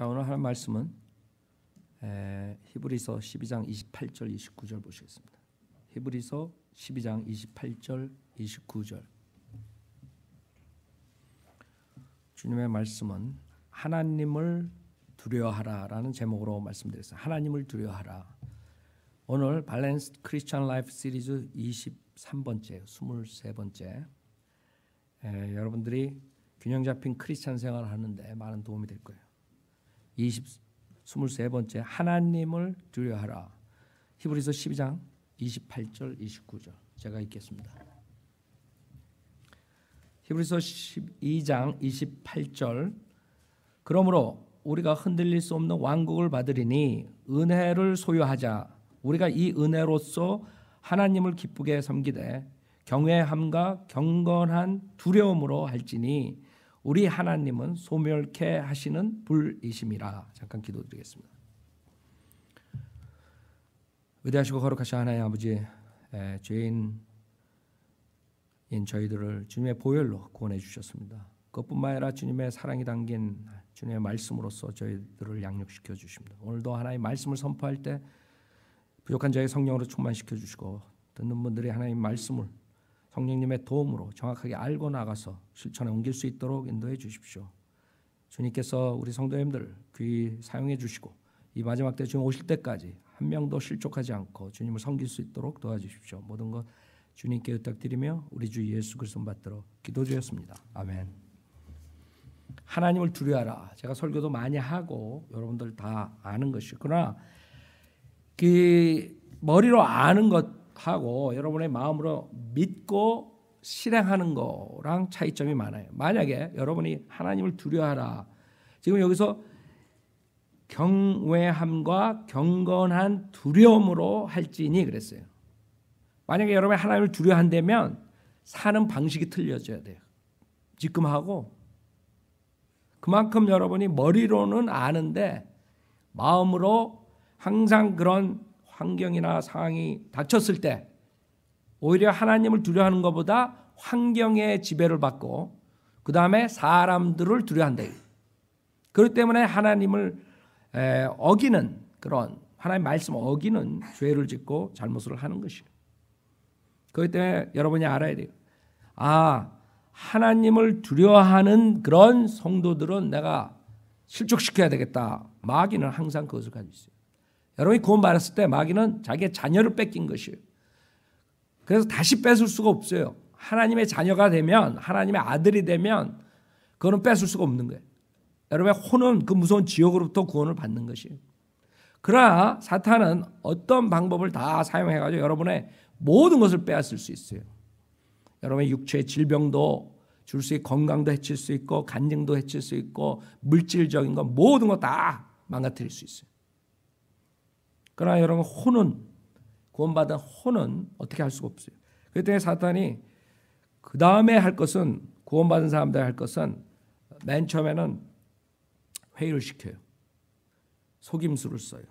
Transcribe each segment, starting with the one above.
자 오늘 하는 말씀은 에, 히브리서 12장 28절 29절 보시겠습니다. 히브리서 12장 28절 29절 주님의 말씀은 하나님을 두려워하라라는 제목으로 말씀드렸어요. 하나님을 두려워하라. 오늘 밸런스 크리스천 라이프 시리즈 23번째, 23번째 에, 여러분들이 균형 잡힌 크리스천 생활을 하는데 많은 도움이 될 거예요. 20, 23번째 하나님을 두려하라. 워 히브리서 12장 28절 29절 제가 읽겠습니다. 히브리서 12장 28절 그러므로 우리가 흔들릴 수 없는 왕국을 받으리니 은혜를 소유하자 우리가 이 은혜로서 하나님을 기쁘게 섬기되 경외함과 경건한 두려움으로 할지니 우리 하나님은 소멸케 하시는 불이심이라 잠깐 기도드리겠습니다. 의대하시고 거룩하신 하나님 아버지 에, 예, 죄인 인 저희들을 주님의 보혈로 구원해 주셨습니다. 그뿐만 아니라 주님의 사랑이 담긴 주님의 말씀으로서 저희들을 양육시켜 주십니다. 오늘도 하나님 말씀을 선포할 때 부족한 자의 성령으로 충만시켜 주시고 듣는 분들이 하나님 말씀을 성령님의 도움으로 정확하게 알고 나가서 실천에 옮길 수 있도록 인도해 주십시오. 주님께서 우리 성도님들 귀 사용해 주시고 이 마지막 때 주님 오실 때까지 한 명도 실족하지 않고 주님을 섬길 수 있도록 도와주십시오. 모든 것 주님께 부탁드리며 우리 주 예수 그리스도 받들어 기도드렸습니다. 아멘. 하나님을 두려워라. 제가 설교도 많이 하고 여러분들 다 아는 것이 그러나 그 머리로 아는 것 하고 여러분의 마음으로 믿고 실행하는 거랑 차이점이 많아요. 만약에 여러분이 하나님을 두려워하라. 지금 여기서 경외함과 경건한 두려움으로 할지니 그랬어요. 만약에 여러분이 하나님을 두려워한다면 사는 방식이 틀려져야 돼요. 지금 하고 그만큼 여러분이 머리로는 아는데 마음으로 항상 그런 환경이나 상황이 닥쳤을 때 오히려 하나님을 두려워하는 것보다 환경의 지배를 받고 그 다음에 사람들을 두려워한다. 그렇기 때문에 하나님을 에, 어기는 그런 하나님 말씀 어기는 죄를 짓고 잘못을 하는 것이에요. 그렇기 때문에 여러분이 알아야 돼요. 아 하나님을 두려워하는 그런 성도들은 내가 실족시켜야 되겠다. 마귀는 항상 그것을 가지고 있어요. 여러분이 구원받았을 때 마귀는 자기의 자녀를 뺏긴 것이에요. 그래서 다시 뺏을 수가 없어요. 하나님의 자녀가 되면 하나님의 아들이 되면 그거는 뺏을 수가 없는 거예요. 여러분의 혼은 그 무서운 지옥으로부터 구원을 받는 것이에요. 그러나 사탄은 어떤 방법을 다 사용해가지고 여러분의 모든 것을 빼앗을 수 있어요. 여러분의 육체의 질병도 줄 수 있고 건강도 해칠 수 있고 간증도 해칠 수 있고 물질적인 것 모든 것 다 망가뜨릴 수 있어요. 그러나 여러분 혼은 구원받은 혼은 어떻게 할 수가 없어요. 그렇기 때문에 사탄이 그 다음에 할 것은 구원받은 사람들 할 것은 맨 처음에는 회의를 시켜요. 속임수를 써요.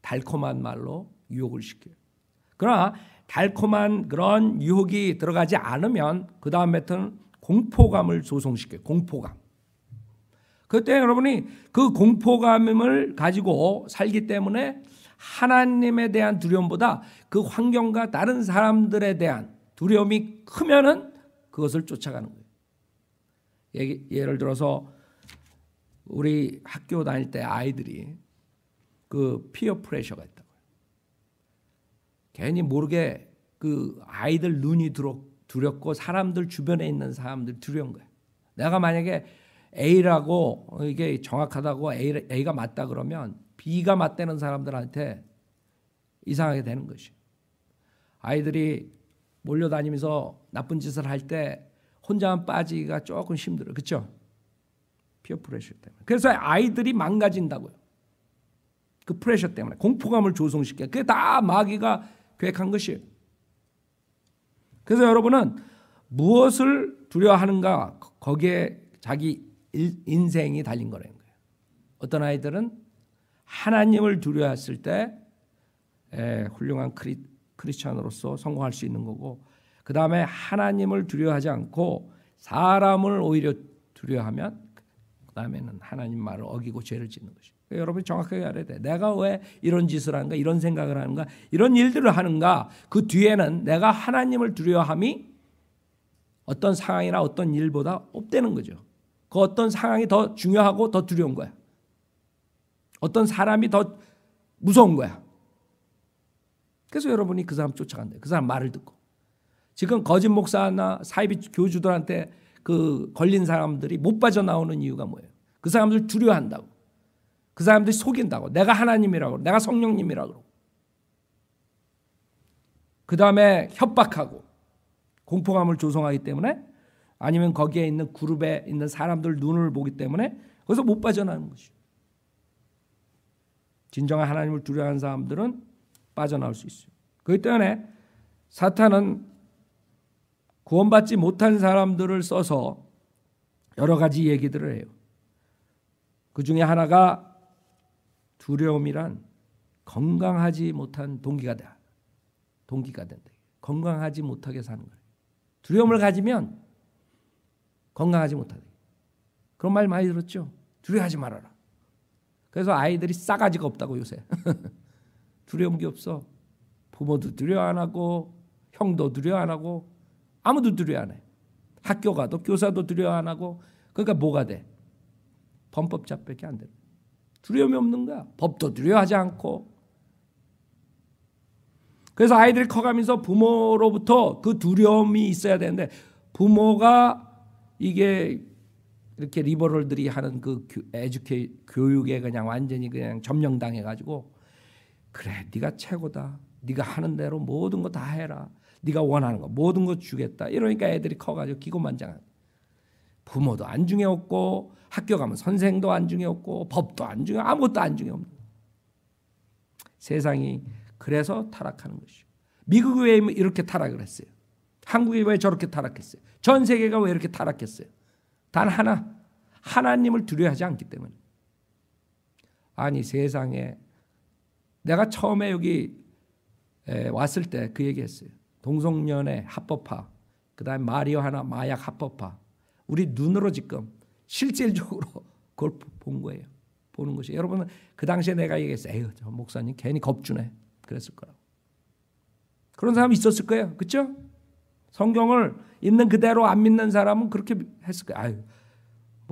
달콤한 말로 유혹을 시켜요. 그러나 달콤한 그런 유혹이 들어가지 않으면 그 다음부터는 공포감을 조성시켜요. 공포감. 그때 여러분이 그 공포감을 가지고 살기 때문에 하나님에 대한 두려움보다 그 환경과 다른 사람들에 대한 두려움이 크면은 그것을 쫓아가는 거예요. 예, 를 들어서 우리 학교 다닐 때 아이들이 그 피어 프레셔가 있다고 괜히 모르게 그 아이들 눈이 두렵고 사람들 주변에 있는 사람들 두려운 거야. 내가 만약에 A라고 이게 정확하다고 A, A가 맞다 그러면 비가 맞대는 사람들한테 이상하게 되는 것이에요. 아이들이 몰려다니면서 나쁜 짓을 할 때 혼자만 빠지기가 조금 힘들어요. 그렇죠? 피어 프레셔 때문에. 그래서 아이들이 망가진다고요. 그 프레셔 때문에 공포감을 조성시켜. 그게 다 마귀가 계획한 것이에요. 그래서 여러분은 무엇을 두려워하는가 거기에 자기 인생이 달린 거라는 거예요. 어떤 아이들은 하나님을 두려워했을 때 에, 예, 훌륭한 크리, 크리스천으로서 성공할 수 있는 거고 그 다음에 하나님을 두려워하지 않고 사람을 오히려 두려워하면 그 다음에는 하나님 말을 어기고 죄를 짓는 것이 그러니까 여러분이 정확하게 알아야 돼. 내가 왜 이런 짓을 하는가, 이런 생각을 하는가, 이런 일들을 하는가. 그 뒤에는 내가 하나님을 두려워함이 어떤 상황이나 어떤 일보다 없다는 거죠. 그 어떤 상황이 더 중요하고 더 두려운 거야. 어떤 사람이 더 무서운 거야. 그래서 여러분이 그 사람 쫓아간대그 사람 말을 듣고. 지금 거짓 목사나 사이비 교주들한테 그 걸린 사람들이 못 빠져나오는 이유가 뭐예요? 그 사람들 두려워한다고. 그 사람들이 속인다고. 내가 하나님이라고. 내가 성령님이라고. 그 다음에 협박하고 공포감을 조성하기 때문에 아니면 거기에 있는 그룹에 있는 사람들 눈을 보기 때문에 거기서 못 빠져나오는 것이죠. 진정한 하나님을 두려워하는 사람들은 빠져나올 수 있어요. 그 때문에 사탄은 구원받지 못한 사람들을 써서 여러 가지 얘기들을 해요. 그 중에 하나가 두려움이란 건강하지 못한 동기가 돼. 동기가 된다. 건강하지 못하게 사는 거예요. 두려움을 가지면 건강하지 못하다. 그런 말 많이 들었죠? 두려워하지 말아라. 그래서 아이들이 싸가지가 없다고 요새. 두려운 게 없어. 부모도 두려워 안 하고 형도 두려워 안 하고 아무도 두려워 안 해. 학교 가도 교사도 두려워 안 하고 그러니까 뭐가 돼? 범법 자밖에안 돼. 두려움이 없는 거야. 법도 두려워하지 않고. 그래서 아이들이 커가면서 부모로부터 그 두려움이 있어야 되는데 부모가 이게 이렇게 리버럴들이 하는 그 에듀케 교육에 그냥 완전히 그냥 점령당해 가지고 그래 네가 최고다. 네가 하는 대로 모든 거 다 해라. 네가 원하는 거 모든 거 주겠다. 이러니까 애들이 커 가지고 기고만장한 부모도 안중에 없고 학교 가면 선생도 안중에 없고 법도 안중에 아무것도 안중에 없는 세상이 그래서 타락하는 것이죠. 미국 왜 이렇게 타락을 했어요? 한국이 왜 저렇게 타락했어요? 전 세계가 왜 이렇게 타락했어요? 단 하나 하나님을 두려워하지 않기 때문에. 아니 세상에 내가 처음에 여기 왔을 때 그 얘기했어요. 동성연애 합법화, 그다음 마리아나 마약 합법화. 우리 눈으로 지금 실질적으로 그걸 본 거예요. 보는 것이 여러분은 그 당시에 내가 얘기했어요. 에휴, 저 목사님 괜히 겁주네. 그랬을 거라고. 그런 사람이 있었을 거예요. 그렇죠? 성경을 있는 그대로 안 믿는 사람은 그렇게 했을 거예요. 아유,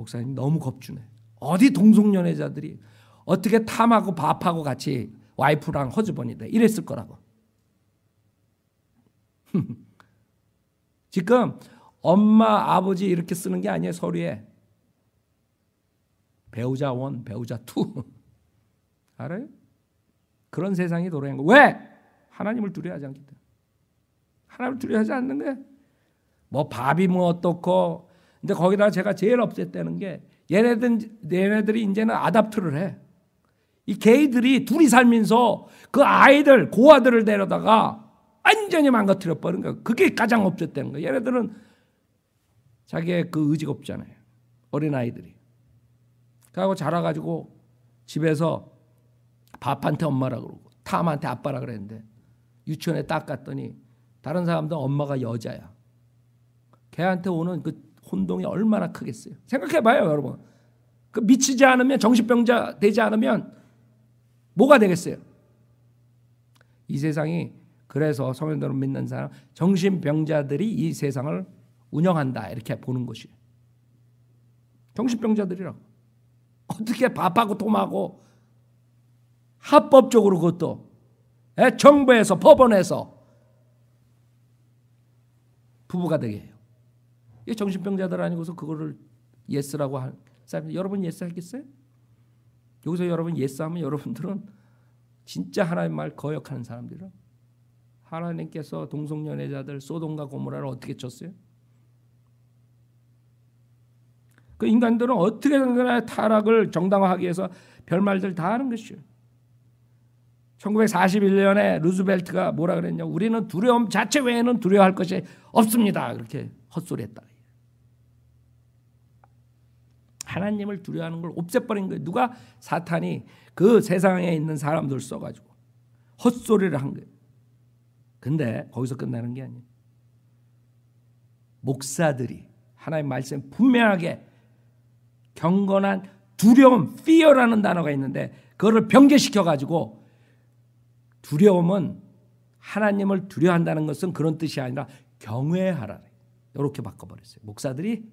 목사님 너무 겁주네. 어디 동성연애자들이 어떻게 탐하고 밥하고 같이 와이프랑 허즈번이다 이랬을 거라고. 지금 엄마 아버지 이렇게 쓰는 게 아니에요 서류에 배우자 원 배우자 투 알아요? 그런 세상이 돌아간 거 왜? 하나님을 두려워하지 않기 때문에 하나님을 두려워하지 않는 거뭐 밥이 뭐 어떻고 근데 거기다가 제가 제일 없앴다는게 얘네들 얘네들이 이제는 아답트를 해. 이 개이들이 둘이 살면서 그 아이들 고아들을 데려다가 완전히 망가뜨려 버린 거야. 그게 가장 없앴다는 거야. 얘네들은 자기의 그 의지가 없잖아요. 어린 아이들이. 그하고 자라가지고 집에서 밥한테 엄마라 그러고 탐한테 아빠라 그랬는데 유치원에 딱 갔더니 다른 사람도 엄마가 여자야. 걔한테 오는 그 혼동이 얼마나 크겠어요. 생각해봐요, 여러분. 그 미치지 않으면 정신병자 되지 않으면 뭐가 되겠어요? 이 세상이 그래서 성현대로 믿는 사람 정신병자들이 이 세상을 운영한다 이렇게 보는 것이정신병자들이라 어떻게 밥하고 톰하고 합법적으로 그것도 예, 정부에서 법원에서 부부가 되게 해요. 이 정신병자들 아니고서 그거를 예스라고 할 사람 여러분 예스 하겠어요? 여기서 여러분 예스하면 여러분들은 진짜 하나님 말 거역하는 사람들은 하나님께서 동성연애자들 소돔과 고모라를 어떻게 쳤어요? 그 인간들은 어떻게든 타락을 정당화하기 위해서 별말들 다 하는 것이죠. 1941년에 루즈벨트가 뭐라 그랬냐? 우리는 두려움 자체 외에는 두려워할 것이 없습니다. 그렇게 헛소리했다. 하나님을 두려워하는 걸 없애버린 거예요. 누가 사탄이 그 세상에 있는 사람들 써가지고 헛소리를 한 거예요. 근데 거기서 끝나는 게 아니에요. 목사들이 하나님 말씀 분명하게 경건한 두려움, fear라는 단어가 있는데 그거를 변개시켜 가지고 두려움은 하나님을 두려워한다는 것은 그런 뜻이 아니라 경외하라. 이렇게 바꿔버렸어요. 목사들이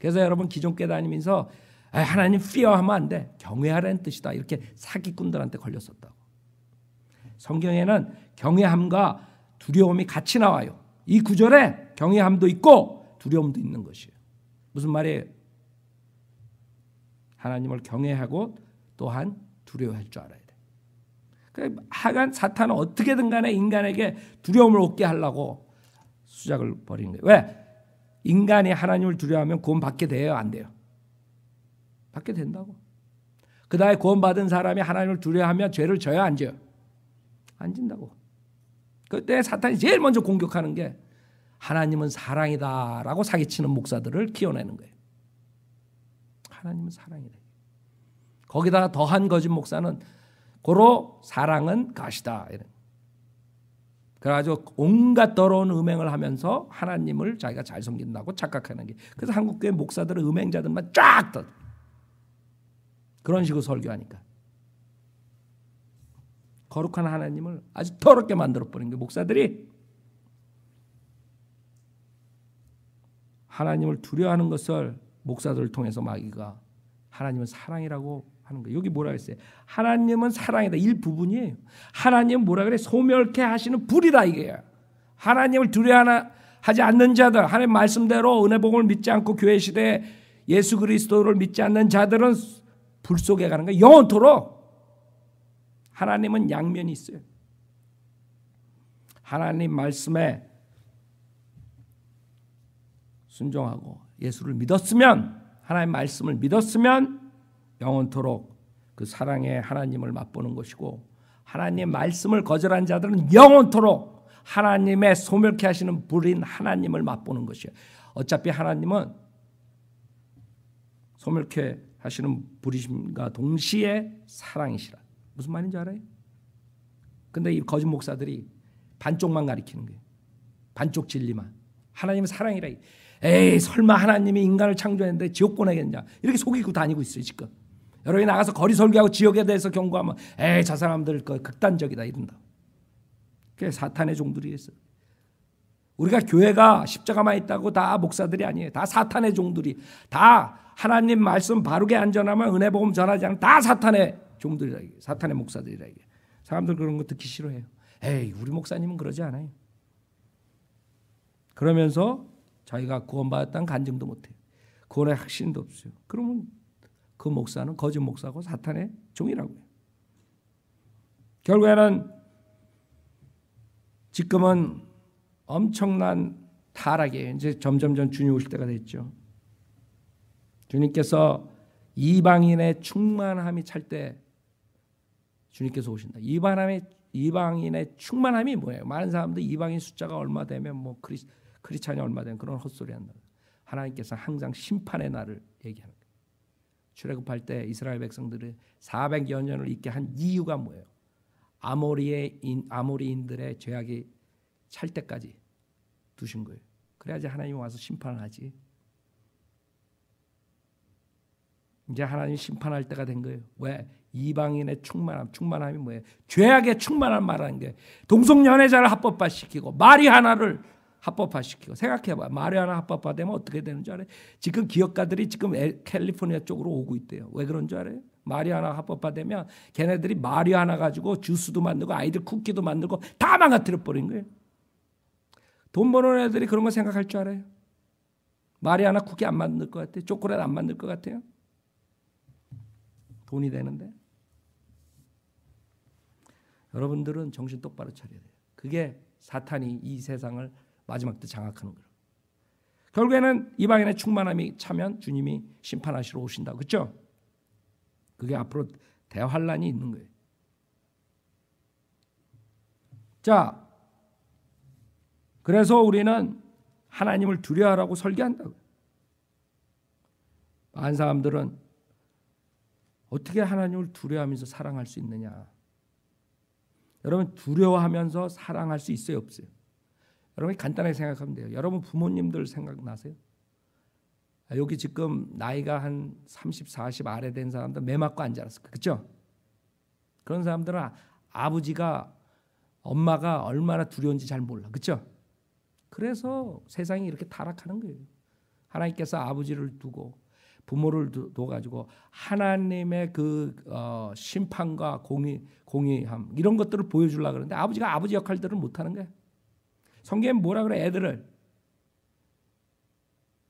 그래서 여러분 기존교 다니면서 하나님 피어하면 안 돼. 경외하라는 뜻이다. 이렇게 사기꾼들한테 걸렸었다고. 성경에는 경외함과 두려움이 같이 나와요. 이 구절에 경외함도 있고 두려움도 있는 것이에요. 무슨 말이에요? 하나님을 경외하고 또한 두려워할 줄 알아야 돼. 그 하간 사탄은 어떻게든 간에 인간에게 두려움을 얻게 하려고 수작을 벌인 거예요. 왜? 인간이 하나님을 두려워하면 구원받게 돼요? 안 돼요? 받게 된다고. 그 다음에 구원받은 사람이 하나님을 두려워하며 죄를 져요? 안 져요? 안 진다고. 그때 사탄이 제일 먼저 공격하는 게 하나님은 사랑이다 라고 사기치는 목사들을 키워내는 거예요. 하나님은 사랑이다. 거기다 더한 거짓 목사는 고로 사랑은 가시다. 이런. 그래가지고 온갖 더러운 음행을 하면서 하나님을 자기가 잘 섬긴다고 착각하는 게 그래서 한국교회 목사들은 음행자들만 쫙 떠. 그런 식으로 설교하니까 거룩한 하나님을 아주 더럽게 만들어 버린 게 목사들이 하나님을 두려워하는 것을 목사들을 통해서 마귀가 하나님은 사랑이라고 하는 거예요. 여기 뭐라 그랬어요? 하나님은 사랑이다. 일부분이에요. 하나님은 뭐라 그래? 소멸케 하시는 불이다 이게 하나님을 두려하 하지 않는 자들, 하나님 말씀대로 은혜 복음을 믿지 않고 교회 시대에 예수 그리스도를 믿지 않는 자들은 불 속에 가는 거예요. 영원토록 하나님은 양면이 있어요. 하나님 말씀에 순종하고 예수를 믿었으면 하나님 말씀을 믿었으면 영원토록 그 사랑의 하나님을 맛보는 것이고 하나님 말씀을 거절한 자들은 영원토록 하나님의 소멸케 하시는 불인 하나님을 맛보는 것이에요. 어차피 하나님은 소멸케 하시는 불이심과 동시에 사랑이시라. 무슨 말인지 알아요? 근데 이 거짓 목사들이 반쪽만 가리키는 거예요. 반쪽 진리만. 하나님은 사랑이라. 에이 설마 하나님이 인간을 창조했는데 지옥 보내겠냐. 이렇게 속이고 다니고 있어요 지금. 여러분이 나가서 거리 설교하고 지역에 대해서 경고하면 에이 저 사람들 그 극단적이다 이런다. 그게 사탄의 종들이 있어 우리가 교회가 십자가만 있다고 다 목사들이 아니에요. 다 사탄의 종들이 다 하나님 말씀 바르게 안 전하면 은혜 복음 전하지 않으다 사탄의 종들이라 이게 사탄의 목사들이라 이게 사람들 그런 거 듣기 싫어해요. 에이 우리 목사님은 그러지 않아요. 그러면서 자기가 구원받았다는 간증도 못해요. 구원의 확신도 없어요. 그러면 그 목사는 거짓 목사고 사탄의 종이라고요. 결국에는 지금은 엄청난 타락에 이제 점점점 주님 오실 때가 됐죠. 주님께서 이방인의 충만함이 찰 때 주님께서 오신다. 이방함의 이방인의 충만함이 뭐예요? 많은 사람들 이방인 숫자가 얼마 되면 뭐 크리 크리스찬이 얼마 되면 그런 헛소리 한다. 하나님께서 항상 심판의 날을 얘기하는. 출애굽할 때 이스라엘 백성들을 400여 년을 있게 한 이유가 뭐예요? 아모리의 아모리인들의 죄악이 찰 때까지 두신 거예요. 그래야지 하나님 와서 심판을 하지. 이제 하나님 심판할 때가 된 거예요. 왜? 이방인의 충만함, 충만함이 뭐예요? 죄악의 충만함 말하는 게 동성연애자를 합법화시키고 말이 하나를 합법화시키고 생각해봐 마리아나 합법화되면 어떻게 되는 줄 알아요? 지금 기업가들이 지금 캘리포니아 쪽으로 오고 있대요. 왜 그런 줄 알아요? 마리아나 합법화되면 걔네들이 마리아나 가지고 주스도 만들고 아이들 쿠키도 만들고 다 망가뜨려 버린 거예요. 돈 버는 애들이 그런 거 생각할 줄 알아요? 마리아나 쿠키 안 만들 것 같아요? 초콜릿 안 만들 것 같아요? 돈이 되는데 여러분들은 정신 똑바로 차려야 돼요. 그게 사탄이 이 세상을 마지막 때 장악하는 거예요. 결국에는 이방인의 충만함이 차면 주님이 심판하시러 오신다. 그렇죠? 그게 앞으로 대환란이 있는 거예요. 자, 그래서 우리는 하나님을 두려워하라고 설계한다고. 많은 사람들은 어떻게 하나님을 두려워하면서 사랑할 수 있느냐? 여러분 두려워하면서 사랑할 수 있어요, 없어요? 여러분이 간단하게 생각하면 돼요. 여러분 부모님들 생각나세요? 아, 여기 지금 나이가 한 30, 40 아래 된 사람들 매 맞고 앉아있을 그죠? 그런 사람들은 아버지가 엄마가 얼마나 두려운지 잘 몰라. 그죠? 그래서 세상이 이렇게 타락하는 거예요. 하나님께서 아버지를 두고 부모를 둬가지고 하나님의 그 어, 심판과 공의, 공의함 이런 것들을 보여주려 고 그러는데 아버지가 아버지 역할들을 못하는 거예요. 성경에 뭐라 그래? 애들을.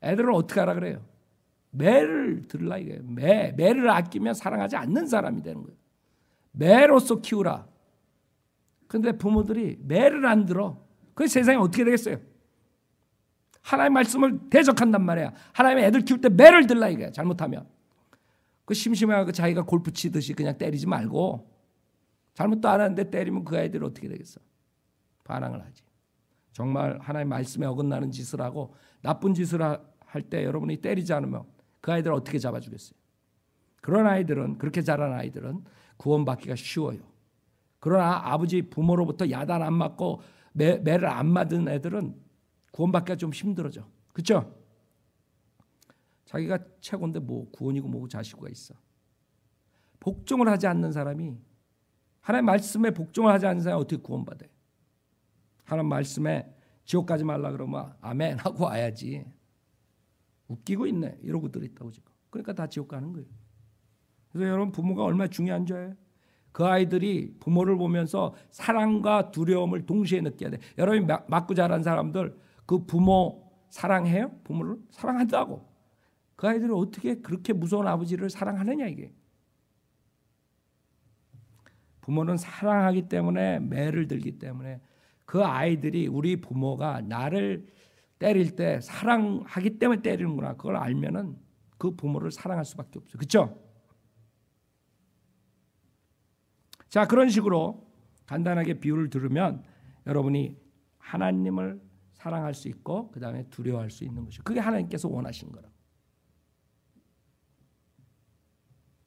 애들을 어떻게 하라 그래요? 매를 들라 이거예요. 매, 매를 아끼면 사랑하지 않는 사람이 되는 거예요. 매로서 키우라. 근데 부모들이 매를 안 들어. 그 세상이 어떻게 되겠어요? 하나님의 말씀을 대적한단 말이야. 하나님의 애들 키울 때 매를 들라 이거야. 잘못하면. 그 심심하고 그 자기가 골프 치듯이 그냥 때리지 말고 잘못도 안 하는데 때리면 그 아이들 어떻게 되겠어? 반항을 하지. 정말 하나님 말씀에 어긋나는 짓을 하고 나쁜 짓을 할 때 여러분이 때리지 않으면 그 아이들 을 어떻게 잡아주겠어요? 그런 아이들은 그렇게 자란 아이들은 구원받기가 쉬워요. 그러나 아버지 부모로부터 야단 안 맞고 매, 매를 안 맞은 애들은 구원받기가 좀 힘들어져. 그렇죠? 자기가 최고인데 뭐 구원이고 뭐고 자식구가 있어. 복종을 하지 않는 사람이 하나님 말씀에 복종을 하지 않는 사람이 어떻게 구원받아요? 하나님 말씀에 지옥 가지 말라 그러면 아멘 하고 와야지. 웃기고 있네. 이러고들 있다고 지금. 그러니까 다 지옥 가는 거예요. 그래서 여러분 부모가 얼마나 중요한 줄 알아요? 그 아이들이 부모를 보면서 사랑과 두려움을 동시에 느껴야 돼. 여러분이 맞고 자란 사람들 그 부모 사랑해요? 부모를 사랑한다고. 그 아이들이 어떻게 그렇게 무서운 아버지를 사랑하느냐 이게. 부모는 사랑하기 때문에 매를 들기 때문에 그 아이들이 우리 부모가 나를 때릴 때 사랑하기 때문에 때리는구나. 그걸 알면은 그 부모를 사랑할 수밖에 없어요. 그렇죠? 자, 그런 식으로 간단하게 비유를 들으면 여러분이 하나님을 사랑할 수 있고 그다음에 두려워할 수 있는 것이 그게 하나님께서 원하신 거라.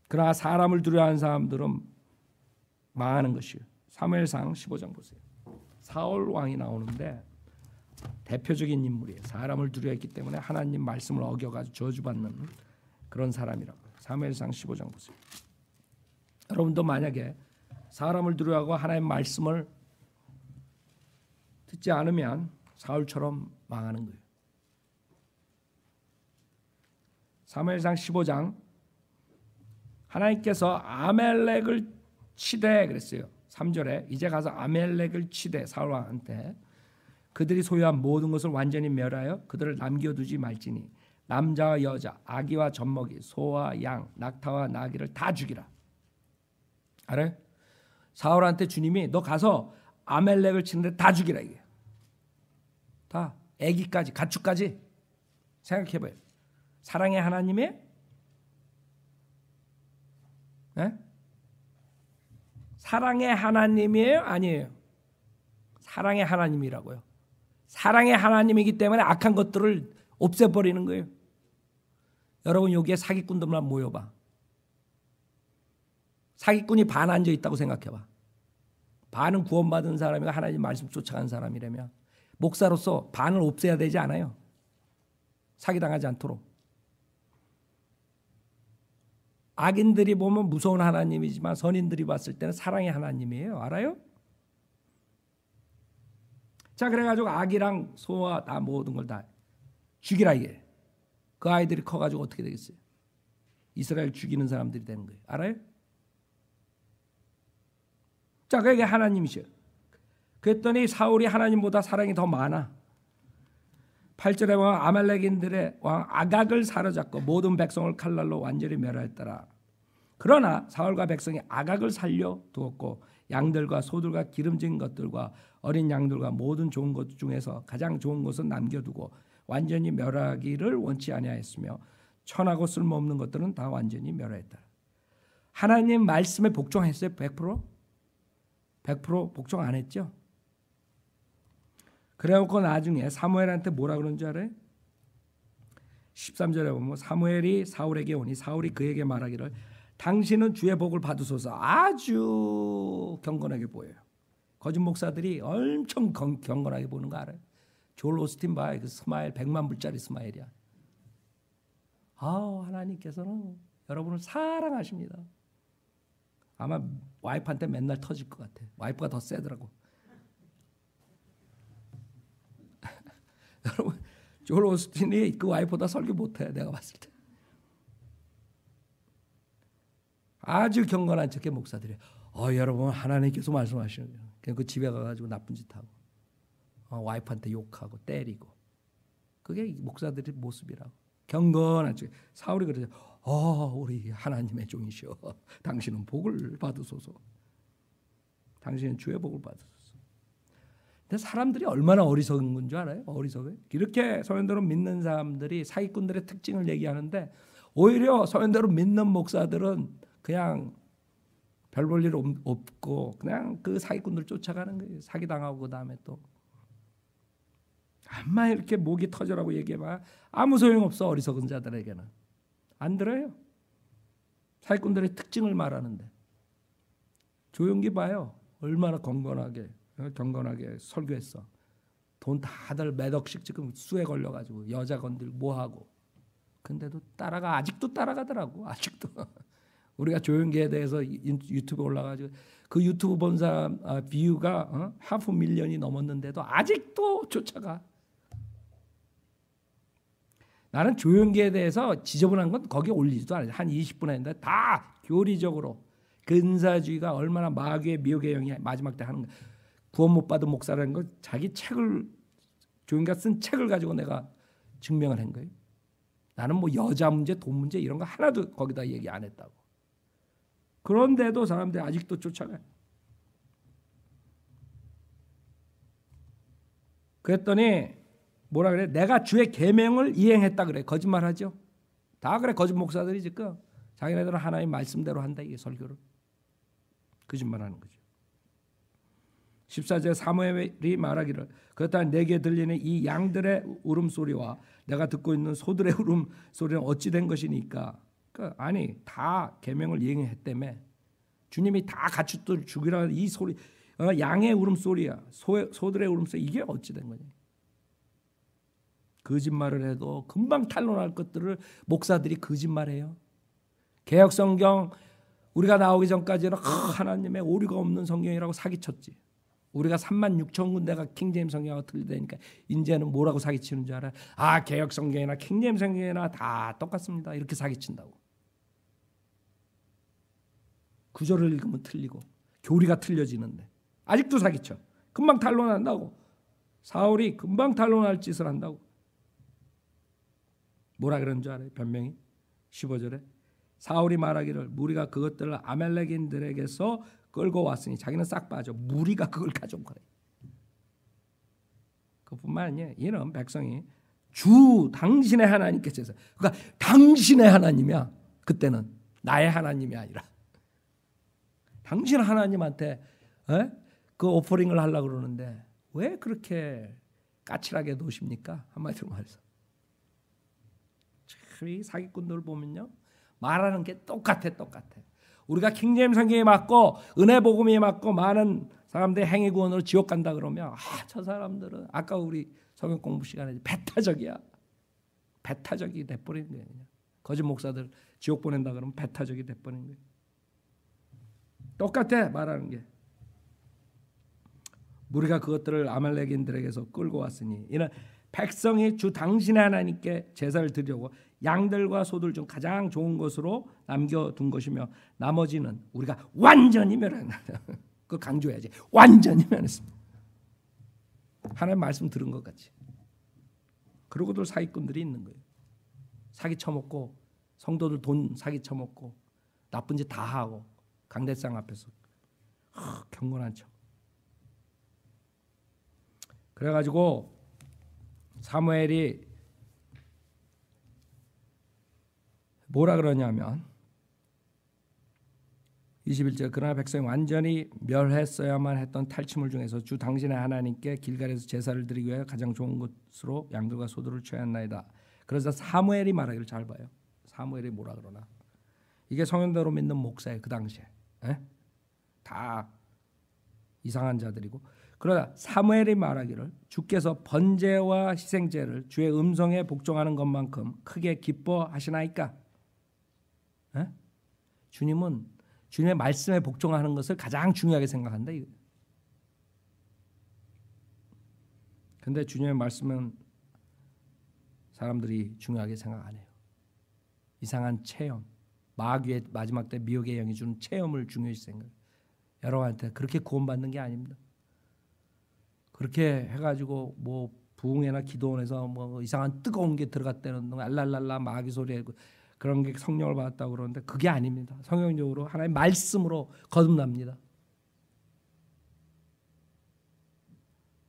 그러나 사람을 두려워하는 사람들은 망하는 것이요. 사무엘상 15장 보세요. 사울 왕이 나오는데 대표적인 인물이에요. 사람을 두려워했기 때문에 하나님 말씀을 어겨가지고 저주받는 그런 사람이라고. 사무엘상 15장 보세요. 여러분도 만약에 사람을 두려워하고 하나님 말씀을 듣지 않으면 사울처럼 망하는 거예요. 사무엘상 15장 하나님께서 아멜렉을 치되 그랬어요. 3절에 이제 가서 아멜렉을 치되 사울 왕한테 그들이 소유한 모든 것을 완전히 멸하여 그들을 남겨두지 말지니 남자와 여자, 아기와 젖먹이, 소와 양, 낙타와 나귀를 다 죽이라. 알아? 사울한테 주님이 너 가서 아멜렉을 치는데 다 죽이라 이게. 다 아기까지 가축까지 생각해봐요. 사랑의 하나님의 네? 사랑의 하나님이에요? 아니에요. 사랑의 하나님이라고요. 사랑의 하나님이기 때문에 악한 것들을 없애버리는 거예요. 여러분 여기에 사기꾼들만 모여봐. 사기꾼이 반 앉아 있다고 생각해봐. 반은 구원받은 사람이고 하나님 말씀 쫓아간 사람이라면 목사로서 반을 없애야 되지 않아요. 사기당하지 않도록. 악인들이 보면 무서운 하나님이지만 선인들이 봤을 때는 사랑의 하나님이에요. 알아요? 자, 그래가지고 악이랑 소와 다 모든 걸 다 죽이라 이게. 그 아이들이 커가지고 어떻게 되겠어요? 이스라엘 죽이는 사람들이 되는 거예요. 알아요? 자, 그게 하나님이셔. 그랬더니 사울이 하나님보다 사랑이 더 많아. 8절에 보면 아말렉인들의 왕 아각을 사로잡고 모든 백성을 칼날로 완전히 멸하였더라. 그러나 사울과 백성이 아각을 살려 두었고 양들과 소들과 기름진 것들과 어린 양들과 모든 좋은 것 중에서 가장 좋은 것은 남겨두고 완전히 멸하기를 원치 아니하였으며 천하고 쓸모없는 것들은 다 완전히 멸하였다. 하나님 말씀에 복종했어요? 100%? 100% 복종 안 했죠? 그래놓고 나중에 사무엘한테 뭐라 그런 줄 알아요? 13절에 보면 사무엘이 사울에게 오니 사울이 그에게 말하기를 당신은 주의 복을 받으소서 아주 경건하게 보여요. 거짓 목사들이 엄청 경, 건하게 보는 거 알아요? 졸 오스틴 바의 그 스마일 1만 불짜리 스마일이야. 아 하나님께서는 여러분을 사랑하십니다. 아마 와이프한테 맨날 터질 것 같아. 와이프가 더 세더라고. 조졸 오스틴이 그 와이프보다 설교 못해 내가 봤을 때. 아주 경건한 척해 목사들이 어 여러분 하나님께서 말씀하시는 거예요. 그냥 그 집에 가가지고 나쁜 짓 하고 어, 와이프한테 욕하고 때리고 그게 목사들의 모습이라고 경건한 척. 사울이 그러죠. 어 우리 하나님의 종이시여 당신은 복을 받으소서. 당신은 주의 복을 받으소서. 사람들이 얼마나 어리석은 건 줄 알아요? 어리석어요. 이렇게 서현대로 믿는 사람들이 사기꾼들의 특징을 얘기하는데 오히려 서현대로 믿는 목사들은 그냥 별 볼 일 없고 그냥 그 사기꾼들 쫓아가는 거예요. 사기당하고 그다음에 또 아마 이렇게 목이 터져라고 얘기해봐 아무 소용없어 어리석은 자들에게는 안 들어요. 사기꾼들의 특징을 말하는데 조용히 봐요. 얼마나 건건하게 어, 경건하게 설교했어. 돈 다들 몇 억씩 지금 수에 걸려가지고 여자 건들 뭐하고. 근데도 따라가 아직도 따라가더라고 아직도. 우리가 조영기에 대해서 유튜브 올라가지고 그 유튜브 본 사람 비유가 아, 어? 하프 밀리언이 넘었는데도 아직도 쫓아가. 나는 조영기에 대해서 지저분한 건 거기에 올리지도 않아요. 한 20분 했는데 다 교리적으로 근사주의가 얼마나 마귀의 미혹의 영이 마지막 때 하는 거야. 구원 못 받은 목사라는 걸 자기 책을 조인가 쓴 책을 가지고 내가 증명을 한 거예요. 나는 뭐 여자 문제, 돈 문제 이런 거 하나도 거기다 얘기 안 했다고. 그런데도 사람들이 아직도 쫓아가 그랬더니 뭐라 그래? 내가 주의 계명을 이행했다 그래. 거짓말하죠. 다 그래 거짓 목사들이 지금 자기네들은 하나님 말씀대로 한다 이게 설교를 거짓말하는 거죠. 14절 사무엘이 말하기를 그렇다 내게 들리는 이 양들의 울음소리와 내가 듣고 있는 소들의 울음소리는 어찌 된 것이니까 그러니까 아니 다 계명을 이행했다며 주님이 다 같이 또 죽이라는 이 소리 어, 양의 울음소리야 소, 소들의 울음소리 이게 어찌 된 거냐 거짓말을 해도 금방 탄로날 것들을 목사들이 거짓말해요 개혁성경 우리가 나오기 전까지는 하나님의 오류가 없는 성경이라고 사기쳤지 우리가 3만 6천 군데가 킹제임 성경하고 틀리다니까 이제는 뭐라고 사기치는 줄 알아? 아 개혁 성경이나 킹제임 성경이나 다 똑같습니다. 이렇게 사기친다고. 구절을 읽으면 틀리고 교리가 틀려지는데 아직도 사기쳐. 금방 탄론한다고. 사울이 금방 탄론할 짓을 한다고. 뭐라 그런 줄 알아요? 변명이 15절에 사울이 말하기를 우리가 그것들을 아멜렉인들에게서 끌고 왔으니 자기는 싹 빠져 무리가 그걸 가져온 거예요. 그뿐만 아니라 이런 백성이 주 당신의 하나님께서 그러니까 당신의 하나님이야 그때는 나의 하나님이 아니라 당신 하나님한테 에? 그 오퍼링을 하려 그러는데 왜 그렇게 까칠하게 노십니까 한마디로 말해서 참이 사기꾼들 보면요 말하는 게 똑같아 똑같아 우리가 킹잼 성경에 맞고 은혜 복음에 맞고 많은 사람들 행위 구원으로 지옥 간다 그러면 아저 사람들은 아까 우리 성경 공부 시간에 배타적이야. 배타적이 돼버린 거예요. 거짓 목사들 지옥 보낸다 그러면 배타적이 돼버린 거예요. 똑같아 말하는 게. 우리가 그것들을 아말렉인들에게서 끌고 왔으니 이는 백성이 주 당신 하나님께 제사를 드리려고 양들과 소들 중 가장 좋은 것으로 남겨둔 것이며 나머지는 우리가 완전히 멸한다. 그 강조해야지. 완전히 멸했습니다. 하나님 말씀 들은 것 같이. 그러고도 사기꾼들이 있는 거예요. 사기 쳐먹고 성도들 돈 사기 쳐먹고 나쁜 짓 다 하고 강대상 앞에서 어, 경건한 척. 그래가지고 사무엘이 뭐라 그러냐면 21절 그러나 백성이 완전히 멸했어야만 했던 탈취물 중에서 주 당신의 하나님께 길가에서 제사를 드리기 위해 가장 좋은 것으로 양들과 소들을 취하였나이다. 그래서 사무엘이 말하기를 잘 봐요. 사무엘이 뭐라 그러나 이게 성현대로 믿는 목사예요. 그 당시에 에? 예? 다 이상한 자들이고 그러나 사무엘이 말하기를 주께서 번제와 희생제를 주의 음성에 복종하는 것만큼 크게 기뻐하시나이까? 에? 주님은 주님의 말씀에 복종하는 것을 가장 중요하게 생각한다. 근데 주님의 말씀은 사람들이 중요하게 생각 안 해요. 이상한 체험, 마귀의 마지막 때 미혹의 영이 주는 체험을 중요시 생각. 여러분한테 그렇게 구원받는 게 아닙니다. 그렇게 해가지고 뭐 부흥회나 기도원에서 뭐 이상한 뜨거운 게 들어갔다는 등 뭐 알랄랄라 마귀 소리에 그 그런 게 성령을 받았다고 그러는데 그게 아닙니다. 성경적으로 하나의 말씀으로 거듭납니다.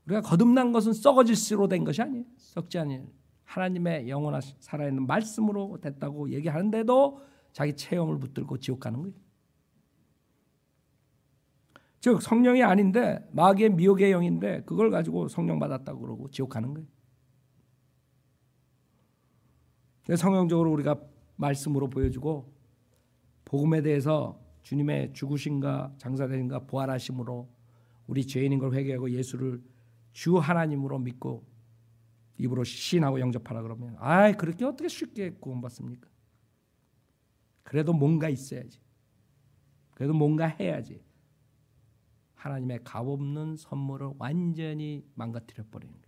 우리가 거듭난 것은 썩어질 수로된 것이 아니에요. 썩지 아니에요. 하나님의 영원한 살아있는 말씀으로 됐다고 얘기하는데도 자기 체험을 붙들고 지옥 가는 거예요. 즉 성령이 아닌데 마귀의 미혹의 영인데 그걸 가지고 성령 받았다고 그러고 지옥 가는 거예요. 성령적으로 우리가 말씀으로 보여주고 복음에 대해서 주님의 죽으신가 장사되신가 부활하심으로 우리 죄인인 걸 회개하고 예수를 주 하나님으로 믿고 입으로 신하고 영접하라 그러면 아이 그렇게 어떻게 쉽게 구원받습니까? 그래도 뭔가 있어야지. 그래도 뭔가 해야지. 하나님의 값없는 선물을 완전히 망가뜨려 버리는 거예요.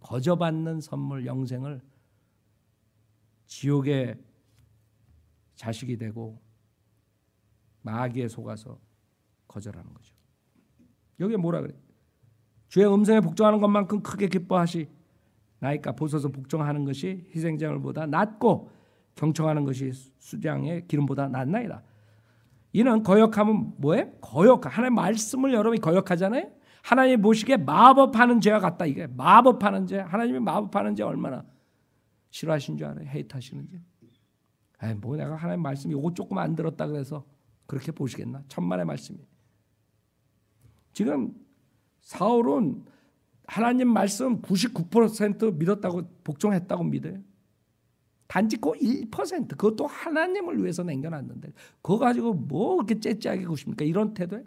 거저받는 선물 영생을 지옥의 자식이 되고 마귀에 속아서 거절하는 거죠. 여기에 뭐라 그래? 주의 음성에 복종하는 것만큼 크게 기뻐하시 나이까 보소서 복종하는 것이 희생장을보다 낫고 경청하는 것이 수장의 기름보다 낫나이다. 이는 거역함은 뭐예요? 거역 하나님 말씀을 여러분이 거역하잖아요. 하나님 보시기에 마법하는 죄와 같다 이게 마법하는 죄 하나님이 마법하는 죄 얼마나 싫어하신 줄 알아요? 헤이트하시는지. 아이 뭐 내가 하나님 말씀 이거 조금 안 들었다 그래서 그렇게 보시겠나? 천만의 말씀이. 지금 사울은 하나님 말씀 99% 믿었다고 복종했다고 믿어요. 단지 그1% 그것도 하나님을 위해서 남겨놨는데 그거 가지고 뭐 그렇게 째째하게 구십니까? 이런 태도예요.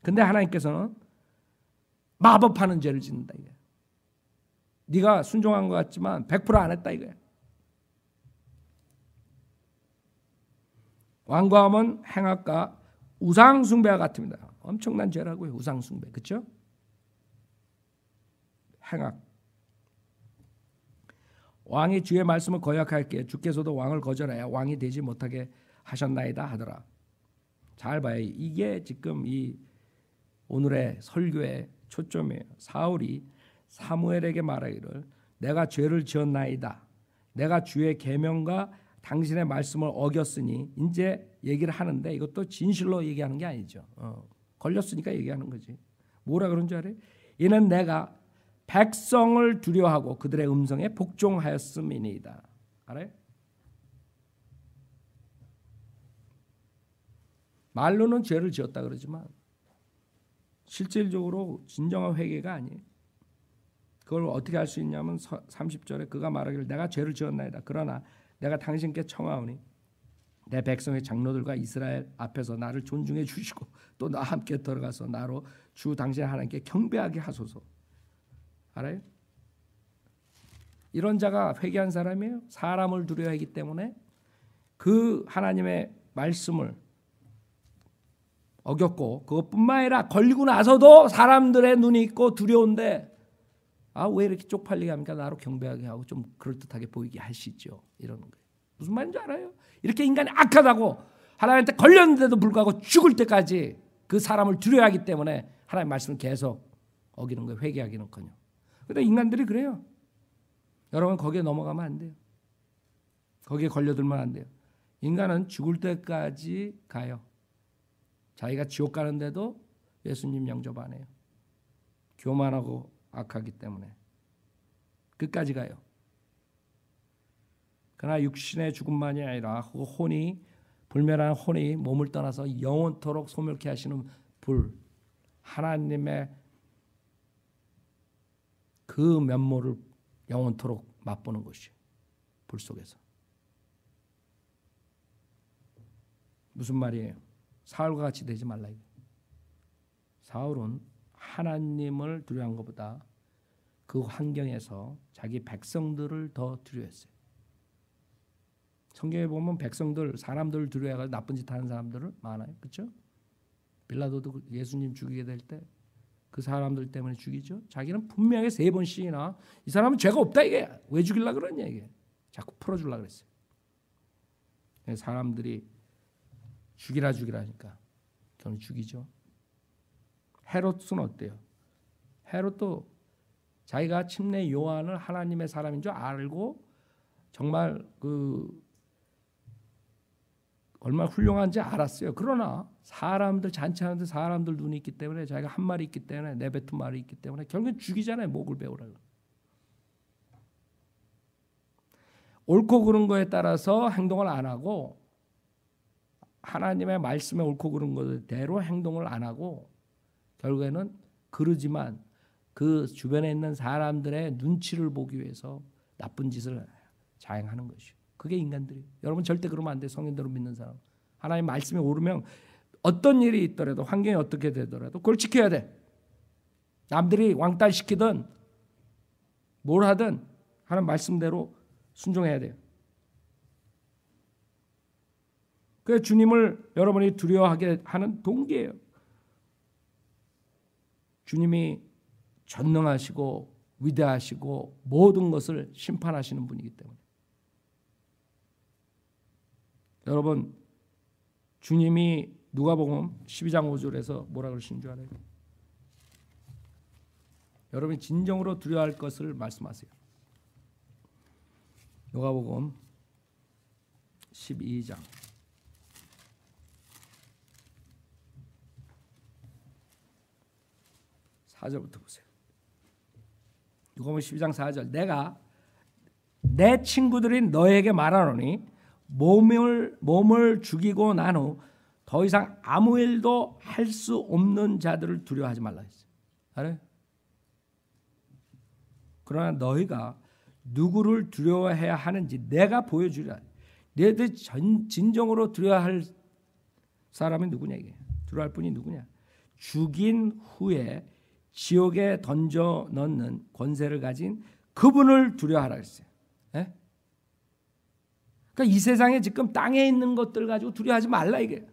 근데 하나님께서는 마법하는 죄를 짓는다 이게. 네가 순종한 것 같지만 100%안 했다 이거야. 왕과함은 행악과 우상 숭배와 같습니다. 엄청난 죄라고요. 우상 숭배. 그렇죠? 행악. 왕이 주의 말씀을 거역할게 주께서도 왕을 거절하여 왕이 되지 못하게 하셨나이다 하더라. 잘 봐요. 이게 지금 이 오늘의 설교의 초점이에요. 사울이 사무엘에게 말하기를 내가 죄를 지었나이다. 내가 주의 계명과 당신의 말씀을 어겼으니 이제 얘기를 하는데 이것도 진실로 얘기하는 게 아니죠. 어. 걸렸으니까 얘기하는 거지. 뭐라 그런 줄 알아요? 이는 내가 백성을 두려하고 워 그들의 음성에 복종하였음이니이다. 알아요? 말로는 죄를 지었다 그러지만 실질적으로 진정한 회개가 아니에요. 그걸 어떻게 알수 있냐면 30절에 그가 말하기를 내가 죄를 지었나이다. 그러나 내가 당신께 청하오니 내 백성의 장로들과 이스라엘 앞에서 나를 존중해 주시고 또 나 함께 들어가서 나로 주 당신 하나님께 경배하게 하소서. 알아요? 이런 자가 회개한 사람이에요. 사람을 두려워하기 때문에 그 하나님의 말씀을 어겼고 그것뿐만 아니라 걸리고 나서도 사람들의 눈이 있고 두려운데 아왜 이렇게 쪽팔리게 합니까? 나로 경배하게 하고 좀 그럴듯하게 보이게 하시죠. 이러거 무슨 말인지 알아요? 이렇게 인간이 악하다고 하나님한테 걸렸는데도 불구하고 죽을 때까지 그 사람을 두려워하기 때문에 하나님 말씀을 계속 어기는 거예요. 회개하기는커녕. 근다 인간들이 그래요. 여러분 거기에 넘어가면 안 돼요. 거기에 걸려들면 안 돼요. 인간은 죽을 때까지 가요. 자기가 지옥 가는데도 예수님 영접 안 해요. 교만하고 악하기 때문에 끝까지 가요. 그러나 육신의 죽음만이 아니라 그 혼이 불멸한 혼이 몸을 떠나서 영원토록 소멸케 하시는 불 하나님의 그 면모를 영원토록 맛보는 것이 불 속에서. 무슨 말이에요? 사울과 같이 되지 말라. 사울은 하나님을 두려워한 것보다 그 환경에서 자기 백성들을 더 두려워했어요. 성경에 보면 백성들, 사람들을 두려워해서 나쁜 짓 하는 사람들은 많아요. 그렇죠? 빌라도도 예수님 죽이게 될때 그 사람들 때문에 죽이죠. 자기는 분명히세 번씩이나 이 사람은 죄가 없다 이게 왜 죽일라 그러냐 이게 자꾸 풀어주려 그랬어요. 사람들이 죽이라 죽이라 하니까 결국 죽이죠. 헤롯은 어때요? 헤롯도 자기가 침례 요한을 하나님의 사람인 줄 알고 정말 그 얼마나 훌륭한지 알았어요. 그러나 사람들 잔치하는데 사람들 눈이 있기 때문에 자기가 한 말이 있기 때문에 내뱉은 말이 있기 때문에 결국 죽이잖아요. 목을 배우라고. 옳고 그른 거에 따라서 행동을 안 하고 하나님의 말씀에 옳고 그른 것대로 행동을 안 하고 결국에는 그러지만 그 주변에 있는 사람들의 눈치를 보기 위해서 나쁜 짓을 자행하는 것이죠. 그게 인간들이. 여러분 절대 그러면 안 돼. 성인대로 믿는 사람. 하나님 말씀에 오르면 어떤 일이 있더라도 환경이 어떻게 되더라도 그걸 지켜야 돼. 남들이 왕따 시키든 뭘 하든 하나님 말씀대로 순종해야 돼요. 그게 주님을 여러분이 두려워하게 하는 동기예요. 주님이 전능하시고 위대하시고 모든 것을 심판하시는 분이기 때문에 여러분 주님이 누가복음 12장 5절에서 뭐라 그러시는 줄 알아요? 여러분이 진정으로 두려워할 것을 말씀하세요. 누가복음 12장 4절부터 보세요. 누가복음 12장 4절 내가 내 친구들이 너에게 말하노니 몸을 몸을 죽이고 난 후 더 이상 아무 일도 할 수 없는 자들을 두려워하지 말라 했어요. 그러나 너희가 누구를 두려워해야 하는지 내가 보여주리라. 너희들 진정으로 두려워할 사람이 누구냐 이게. 두려워할 분이 누구냐. 죽인 후에 지옥에 던져 넣는 권세를 가진 그분을 두려워하라 했어요. 예? 그러니까 이 세상에 지금 땅에 있는 것들 가지고 두려워하지 말라 이게.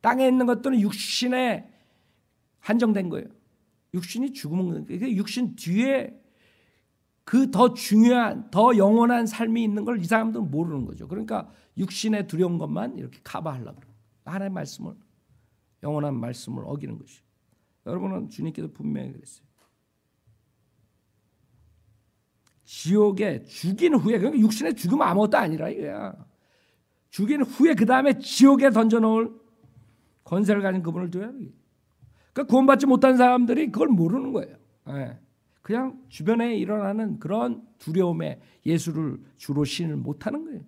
땅에 있는 것들은 육신에 한정된 거예요. 육신이 죽으면 그러 그러니까 육신 뒤에 그 더 중요한 더 영원한 삶이 있는 걸 이 사람들은 모르는 거죠. 그러니까 육신의 두려운 것만 이렇게 커버하려고 하나님의 말씀을 영원한 말씀을 어기는 것이. 여러분은 주님께서 분명히 그랬어요. 지옥에 죽인 후에 그러니까 육신에 죽음 아무것도 아니라 이거야. 죽인 후에 그 다음에 지옥에 던져놓을 권세를 가진 그분을 둬야 돼. 그러니까 구원받지 못한 사람들이 그걸 모르는 거예요. 예. 그냥 주변에 일어나는 그런 두려움에 예수를 주로 신을 못하는 거예요.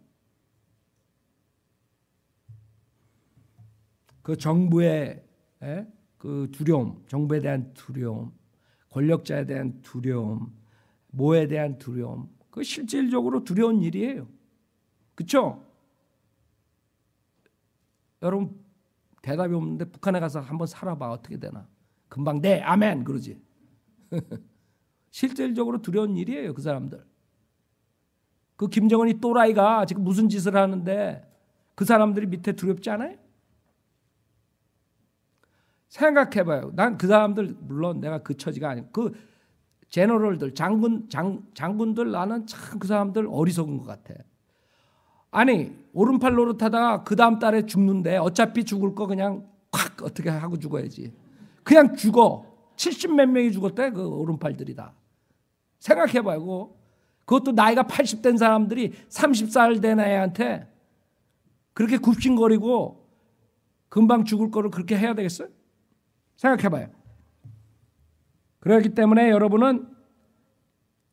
그 정부의 예? 그 두려움, 정부에 대한 두려움, 권력자에 대한 두려움, 뭐에 대한 두려움. 그 실질적으로 두려운 일이에요. 그렇죠? 여러분 대답이 없는데 북한에 가서 한번 살아봐 어떻게 되나? 금방 네 아멘 그러지. 실질적으로 두려운 일이에요 그 사람들. 그 김정은이 또라이가 지금 무슨 짓을 하는데 그 사람들이 밑에 두렵지 않아요? 생각해봐요. 난 그 사람들 물론 내가 그 처지가 아니고 그 제너럴들 장군 장, 장군들 나는 참 그 사람들 어리석은 것 같아. 아니 오른팔 노릇하다가 그 다음 달에 죽는데 어차피 죽을 거 그냥 콱 어떻게 하고 죽어야지. 그냥 죽어. 70몇 명이 죽었대 그 오른팔들이다. 생각해봐요. 그거. 그것도 나이가 80된 사람들이 30살 된 애한테 그렇게 굽신거리고 금방 죽을 거를 그렇게 해야 되겠어요? 생각해봐요. 그렇기 때문에 여러분은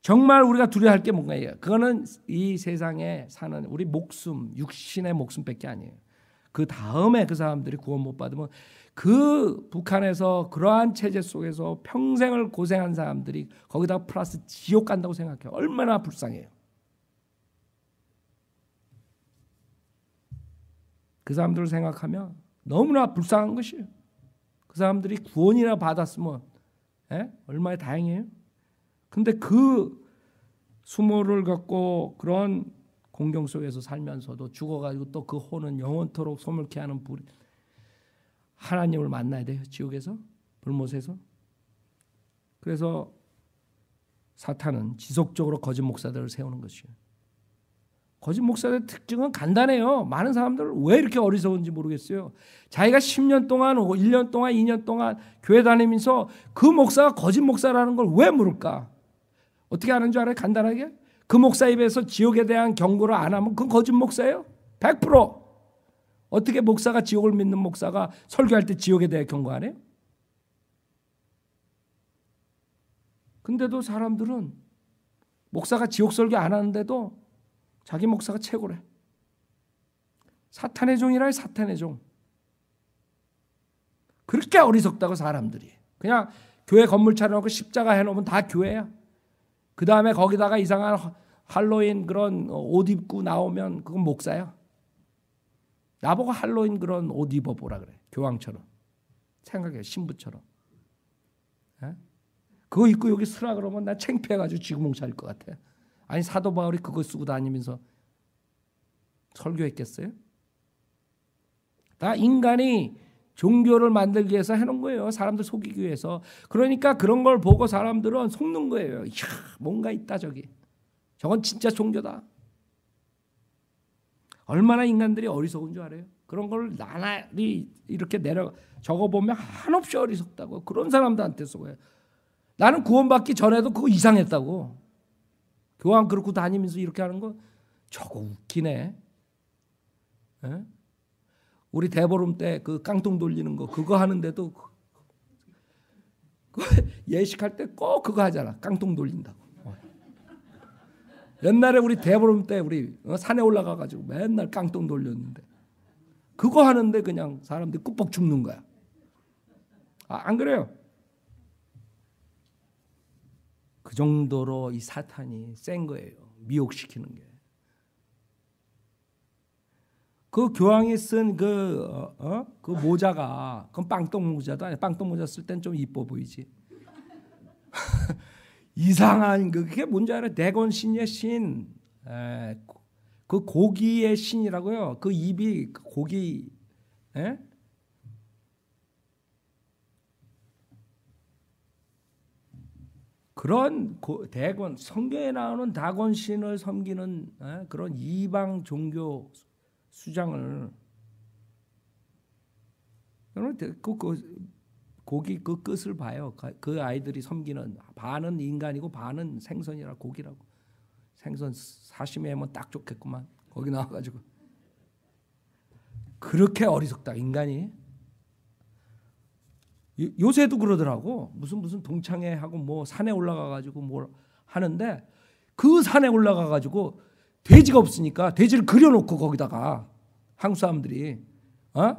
정말 우리가 두려워할 게 뭔가예요. 그거는 이 세상에 사는 우리 목숨, 육신의 목숨밖에 아니에요. 그 다음에 그 사람들이 구원 못 받으면 그 북한에서 그러한 체제 속에서 평생을 고생한 사람들이 거기다 플러스 지옥 간다고 생각해요. 얼마나 불쌍해요. 그 사람들을 생각하면 너무나 불쌍한 것이에요. 그 사람들이 구원이나 받았으면 에? 예? 얼마나 다행이에요. 근데 그 수모를 갖고 그런 공경 속에서 살면서도 죽어가지고 또 그 혼은 영원토록 소멸케 하는 불 하나님을 만나야 돼요 지옥에서 불못에서 그래서 사탄은 지속적으로 거짓 목사들을 세우는 것이에요. 거짓 목사의 특징은 간단해요. 많은 사람들 왜 이렇게 어리석은지 모르겠어요. 자기가 10년 동안, 1년 동안, 2년 동안 교회 다니면서 그 목사가 거짓 목사라는 걸 왜물을까 어떻게 아는 줄 알아요? 간단하게? 그 목사 입에서 지옥에 대한 경고를 안 하면 그건 거짓 목사예요? 100%! 어떻게 목사가 지옥을 믿는 목사가 설교할 때 지옥에 대해 경고 안 해요? 근데도 사람들은 목사가 지옥 설교 안 하는데도 자기 목사가 최고래. 사탄의 종이라 사탄의 종. 그렇게 어리석다고 사람들이. 그냥 교회 건물 차려놓고 십자가 해놓으면 다 교회야. 그 다음에 거기다가 이상한 할로윈 그런 옷 입고 나오면 그건 목사야. 나보고 할로윈 그런 옷 입어보라 그래. 교황처럼. 생각해. 신부처럼. 에? 예? 그거 입고 여기 쓰라 그러면 나 창피해가지고 지구멍 차릴 것 같아. 아니 사도 바울이 그거 쓰고 다니면서 설교했겠어요? 다 인간이 종교를 만들기 위해서 해놓은 거예요. 사람들 속이기 위해서. 그러니까 그런 걸 보고 사람들은 속는 거예요. 이야, 뭔가 있다 저기. 저건 진짜 종교다. 얼마나 인간들이 어리석은 줄 알아요? 그런 걸 나날이 이렇게 내려 적어보면 한없이 어리석다고 그런 사람들한테 속어요. 나는 구원받기 전에도 그거 이상했다고. 교황 그렇고 다니면서 이렇게 하는 거 저거 웃기네. 에? 우리 대보름 때 그 깡통 돌리는 거 그거 하는데도 그, 그 예식할 때 꼭 그거 하잖아. 깡통 돌린다고. 옛날에 우리 대보름 때 우리 어, 산에 올라가 가지고 맨날 깡통 돌렸는데 그거 하는데 그냥 사람들이 끄뻑 죽는 거야. 아, 안 그래요? 그 정도로 이 사탄이 센 거예요. 미혹시키는 게. 그 교황이 쓴그 어, 어? 그 모자가 그건 빵똥 모자도 아니야. 빵똥 모자 쓸 땐 좀 이뻐 보이지. 이상한 그, 그게 뭔지 알아? 대건 신의 신. 에, 그 고기의 신이라고요. 그 입이 그 고기 에? 그런 대권 성경에 나오는 다곤 신을 섬기는 어, 그런 이방 종교 수장을 여러분 그, 그, 고기 그 끝을 봐요. 그 아이들이 섬기는 반은 인간이고 반은 생선이라 고기라고 생선 사시면딱 좋겠구만 거기 나와가지고 그렇게 어리석다 인간이 요새도 그러더라고. 무슨 무슨 동창회 하고 뭐 산에 올라가 가지고 뭘 뭐 하는데 그 산에 올라가 가지고 돼지가 없으니까 돼지를 그려 놓고 거기다가 한국 사람들이 어?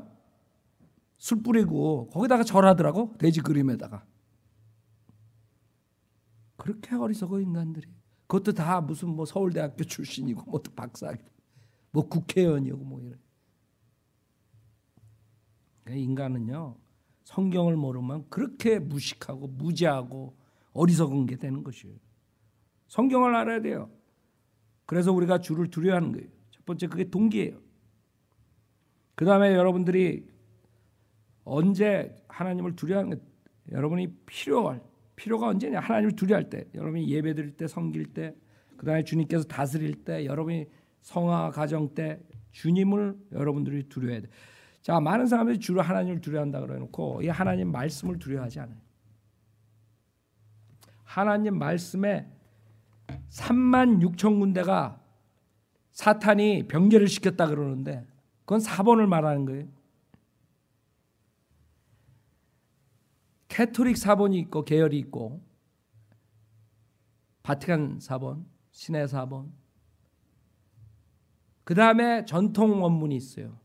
술 뿌리고 거기다가 절하더라고. 돼지 그림에다가. 그렇게 어리석어 인간들이. 그것도 다 무슨 뭐 서울대학교 출신이고 뭐 또박사학뭐 국회의원이고 뭐 이런. 그러니까 인간은요 성경을 모르면 그렇게 무식하고 무지하고 어리석은 게 되는 것이에요. 성경을 알아야 돼요. 그래서 우리가 주를 두려워하는 거예요. 첫 번째 그게 동기예요. 그 다음에 여러분들이 언제 하나님을 두려워하는 게 여러분이 필요할 필요가 언제냐 하나님을 두려워할 때 여러분이 예배 드릴 때 섬길 때 그다음에 주님께서 다스릴 때 여러분이 성화 가정 때 주님을 여러분들이 두려워해야 돼. 자, 많은 사람들이 주로 하나님을 두려워한다 그래 놓고 이 하나님 말씀을 두려워하지 않아요. 하나님 말씀에 3만 6천 군대가 사탄이 병결을 시켰다 그러는데 그건 4번을 말하는 거예요. 캐토릭 4번이 있고 계열이 있고 바티칸 4번, 시내 4번. 그 다음에 전통 원문이 있어요.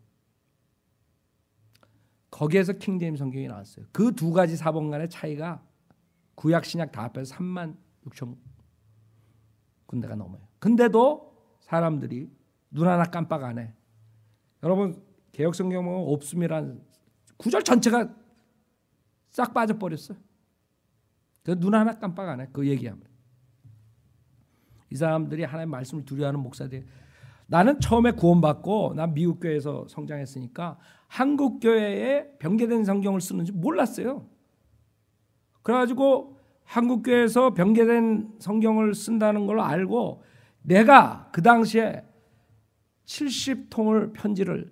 거기에서 킹제임 성경이 나왔어요. 그 두 가지 사본간의 차이가 구약 신약 다 합해서 3만 6천 군데가 넘어요. 근데도 사람들이 눈 하나 깜빡 안 해. 여러분 개혁 성경 보면 옵숨이란 구절 전체가 싹 빠져버렸어요. 그눈 하나 깜빡 안 해. 그 얘기하면 이 사람들이 하나님 말씀을 두려워하는 목사들. 나는 처음에 구원받고 난 미국 교회에서 성장했으니까 한국 교회에 병개된 성경을 쓰는지 몰랐어요. 그래가지고 한국 교회에서 병개된 성경을 쓴다는 걸 알고 내가 그 당시에 70통을 편지를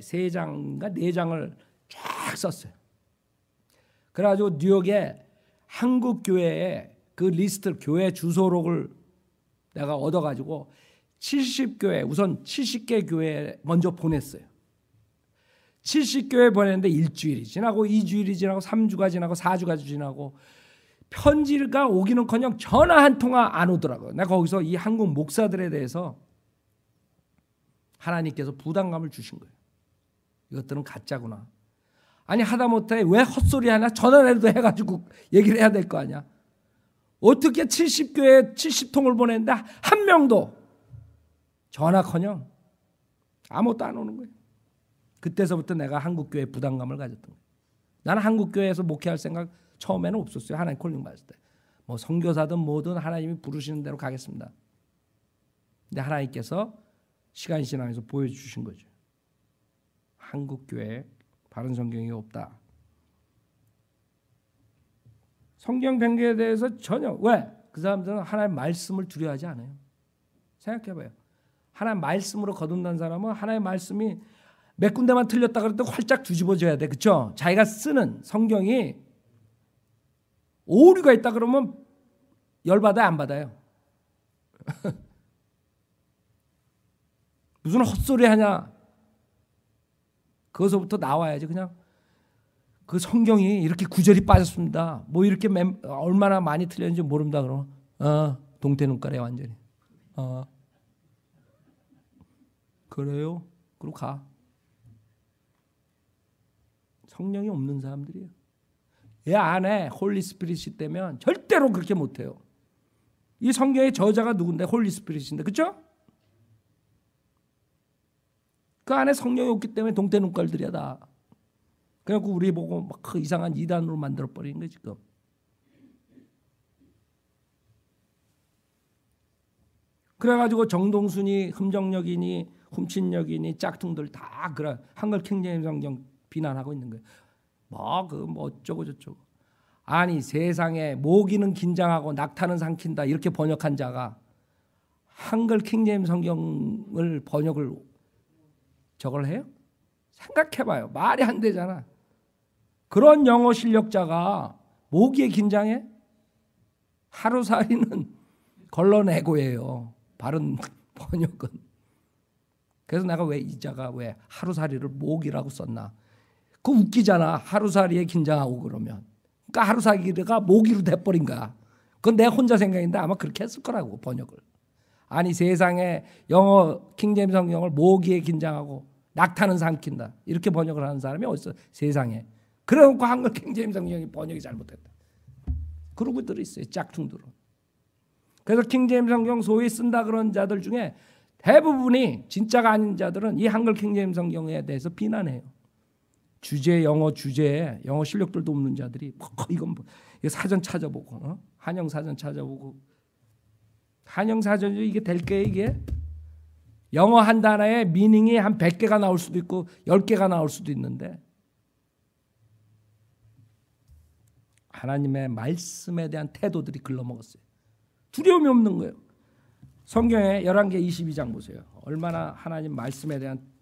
세 장인가 네 장을 쫙 썼어요. 그래가지고 뉴욕에 한국 교회에 그 리스트 교회 주소록을 내가 얻어가지고 70교회 우선 70개 교회 먼저 보냈어요. 70교회 보냈는데 일주일이 지나고 2주일이 지나고 3주가 지나고 4주가 지나고 편지가 오기는커녕 전화 한 통화 안 오더라고요. 내가 거기서 이 한국 목사들에 대해서 하나님께서 부담감을 주신 거예요. 이것들은 가짜구나. 아니 하다못해 왜 헛소리 하냐? 전화라도 해가지고 얘기를 해야 될 거 아니야. 어떻게 70교회 70통을 보냈는데 한 명도 전화커녕 아무것도 안 오는 거예요. 그때서부터 내가 한국교회 에 부담감을 가졌던 거예요. 나는 한국교회에서 목회할 생각 처음에는 없었어요. 하나님 콜링 받을 았 때. 뭐 선교사든 뭐든 하나님이 부르시는 대로 가겠습니다. 근데 하나님께서 시간신앙에서 보여주신 거죠. 한국교회에 바른 성경이 없다. 성경 변경에 대해서 전혀 왜? 그 사람들은 하나님의 말씀을 두려워하지 않아요. 생각해봐요. 하나님 말씀으로 거듭난 사람은 하나님의 말씀이 몇 군데만 틀렸다 그랬더니 활짝 뒤집어져야 돼. 그쵸? 자기가 쓰는 성경이 오류가 있다 그러면 열받아요? 안 받아요? 무슨 헛소리 하냐? 그것서부터 나와야지 그냥 그 성경이 이렇게 구절이 빠졌습니다. 뭐 이렇게 맴, 얼마나 많이 틀렸는지 모른다 그러면 어, 동태 눈깔에 완전히. 어. 그래요? 그리고 가. 성령이 없는 사람들이에요. 얘 안에 홀리스피릿이 되면 절대로 그렇게 못해요. 이 성경의 저자가 누군데? 홀리스피릿인데. 그쵸? 그 안에 성령이 없기 때문에 동태 눈깔들이야 다. 그래갖고 우리 보고 막그 이상한 이단으로 만들어버린 거지 지금. 그래가지고 정동순이 흠정력이니 훔친력이니 짝퉁들 다 그런 한글 킹제임 성경 비난하고 있는 거예요. 뭐, 그, 뭐, 어쩌고저쩌고. 아니, 세상에 모기는 긴장하고 낙타는 삼킨다. 이렇게 번역한 자가 한글 킹제임 성경을 번역을 저걸 해요? 생각해봐요. 말이 안 되잖아. 그런 영어 실력자가 모기에 긴장해? 하루살이는 걸러내고예요. 바른 번역은. 그래서 내가 왜 이자가 왜 하루살이를 목이라고 썼나? 그 웃기잖아. 하루살이에 긴장하고 그러면. 그러니까 하루살이가 모기로 돼버린 거야. 그건 내 혼자 생각인데 아마 그렇게 했을 거라고 번역을. 아니 세상에 영어 킹제 성경을 모기에 긴장하고 낙타는 삼킨다 이렇게 번역을 하는 사람이 어딨어 세상에. 그래놓고 한글 킹제 성경이 번역이 잘못됐다. 그러고들이 있어요 짝퉁들은. 그래서 킹제 성경 소위 쓴다 그런 자들 중에 대부분이 진짜가 아닌 자들은 이 한글 킹제 성경에 대해서 비난해요. 주제 영어 주제 영어 실력들도 없는 자들이 뭐, 뭐 이건 뭐 사전 찾아보고 어? 한영 사전 찾아보고 한영 사전이 이게 될게 이게 영어 한 단어에 미닝이 한 100개가 나올 수도 있고 10개가 나올 수도 있는데 하나님의 말씀에 대한 태도들이 글러먹었어요. 두려움이 없는 거예요. 성경에 11개 22장 보세요. 얼마나 하나님 말씀에 대한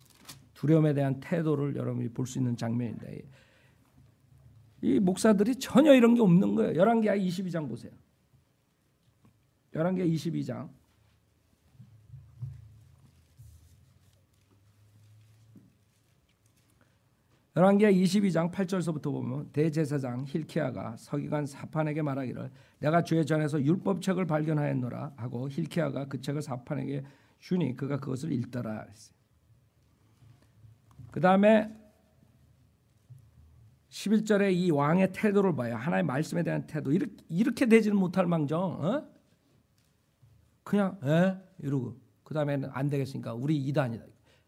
두려움에 대한 태도를 여러분이 볼 수 있는 장면인데이 목사들이 전혀 이런 게 없는 거예요. 11개하 22장 보세요. 11개 22장. 열왕기하 22장 8절서부터 보면 대제사장 힐키아가 서기관 사판에게 말하기를 내가 주의 전에서 율법책을 발견하였노라 하고 힐키아가 그 책을 사판에게 주니 그가 그것을 읽더라 그 다음에 11절에 이 왕의 태도를 봐요. 하나의 말씀에 대한 태도. 이렇게, 이렇게 되지는 못할 망정. 어? 그냥 에? 이러고 그 다음에는 안 되겠으니까 우리 이단이다.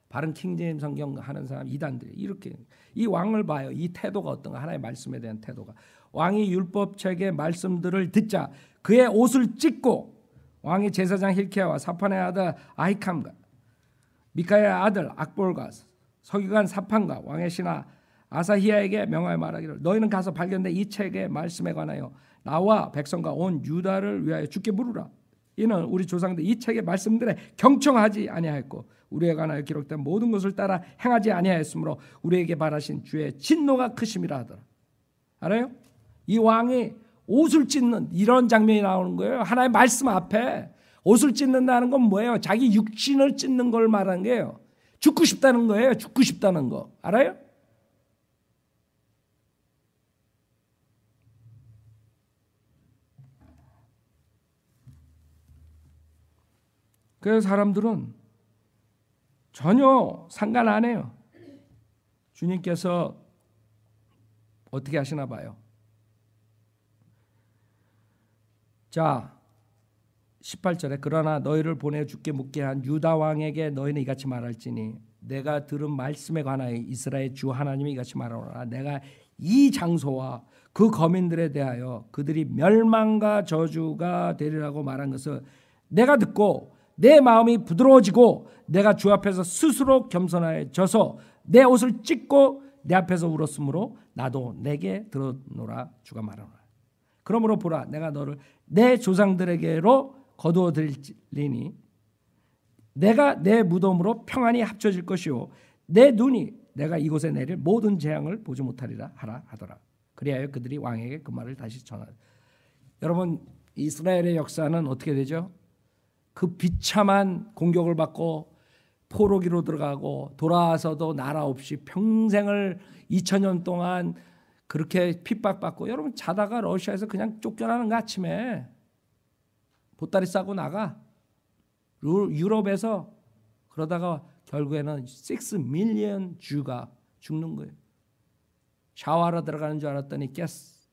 바른 킹제임 성경 하는 사람 이단들 이렇게 이 왕을 봐요. 이 태도가 어떤가 하나의 말씀에 대한 태도가 왕이 율법책의 말씀들을 듣자 그의 옷을 찢고 왕이 제사장 힐키야와 사판의 아들 아이캄과 미카의 아들 악볼과 서기관 사판과 왕의 신하 아사히야에게 명하여 말하기를 너희는 가서 발견된 이 책의 말씀에 관하여 나와 백성과 온 유다를 위하여 주께 물으라. 이는 우리 조상들 이 책의 말씀들에 경청하지 아니하였고 우리에 관하여 기록된 모든 것을 따라 행하지 아니하였으므로 우리에게 바라신 주의 진노가 크심이라 하더라. 알아요? 이 왕이 옷을 찢는 이런 장면이 나오는 거예요. 하나의 말씀 앞에 옷을 찢는다는 건 뭐예요? 자기 육신을 찢는 걸 말하는 거예요. 죽고 싶다는 거예요. 죽고 싶다는 거. 알아요? 그래서 사람들은 전혀 상관 안 해요. 주님께서 어떻게 하시나 봐요. 자, 18절에 그러나 너희를 보내 죽게 묻게 한 유다 왕에게 너희는 이같이 말할지니 내가 들은 말씀에 관하여 이스라엘 주 하나님이 이같이 말하노라 내가 이 장소와 그 거민들에 대하여 그들이 멸망과 저주가 되리라고 말한 것을 내가 듣고 내 마음이 부드러워지고 내가 주 앞에서 스스로 겸손하여져서 내 옷을 찢고 내 앞에서 울었으므로 나도 내게 들어노라 주가 말하노라 그러므로 보라 내가 너를 내 조상들에게로 거두어 들리니 내가 내 무덤으로 평안이 합쳐질 것이요 내 눈이 내가 이곳에 내릴 모든 재앙을 보지 못하리라 하라 하더라. 그리하여 그들이 왕에게 그 말을 다시 전하. 라 여러분 이스라엘의 역사는 어떻게 되죠? 그 비참한 공격을 받고 포로기로 들어가고 돌아와서도 나라 없이 평생을 2000년 동안 그렇게 핍박받고 여러분 자다가 러시아에서 그냥 쫓겨나는 거 아침에 보따리 싸고 나가. 유럽에서 그러다가 결국에는 6 밀리언 주가 죽는 거예요. 샤워하러 들어가는 줄 알았더니 가스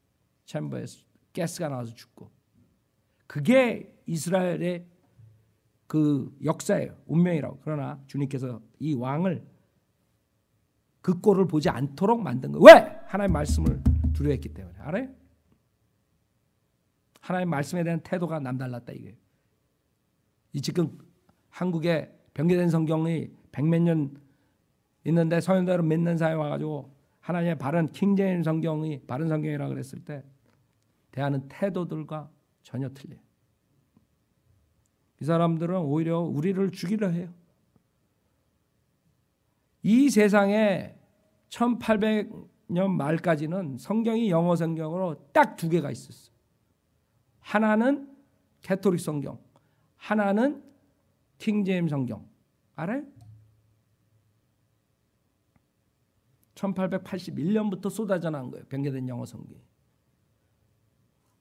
챔버에서 가스가 나와서 죽고. 그게 이스라엘의 그 역사예요. 운명이라고. 그러나 주님께서 이 왕을 그 꼴을 보지 않도록 만든 거예요. 왜? 하나님의 말씀을 두려워했기 때문에. 알아요? 하나님 말씀에 대한 태도가 남달랐다 이게. 이 지금 한국에 변개된 성경이 백몇 년 있는데 서현대로 몇년 사이 와가지고 하나님의 바른 킹제임 성경이 바른 성경이라 그랬을 때 대하는 태도들과 전혀 틀려. 이 사람들은 오히려 우리를 죽이려 해요. 이 세상에 1800년 말까지는 성경이 영어 성경으로 딱 두 개가 있었어. 하나는 캐토릭 성경, 하나는 킹제임 성경. 알아요? 1881년부터 쏟아져 나온 거예요. 변경된 영어 성경.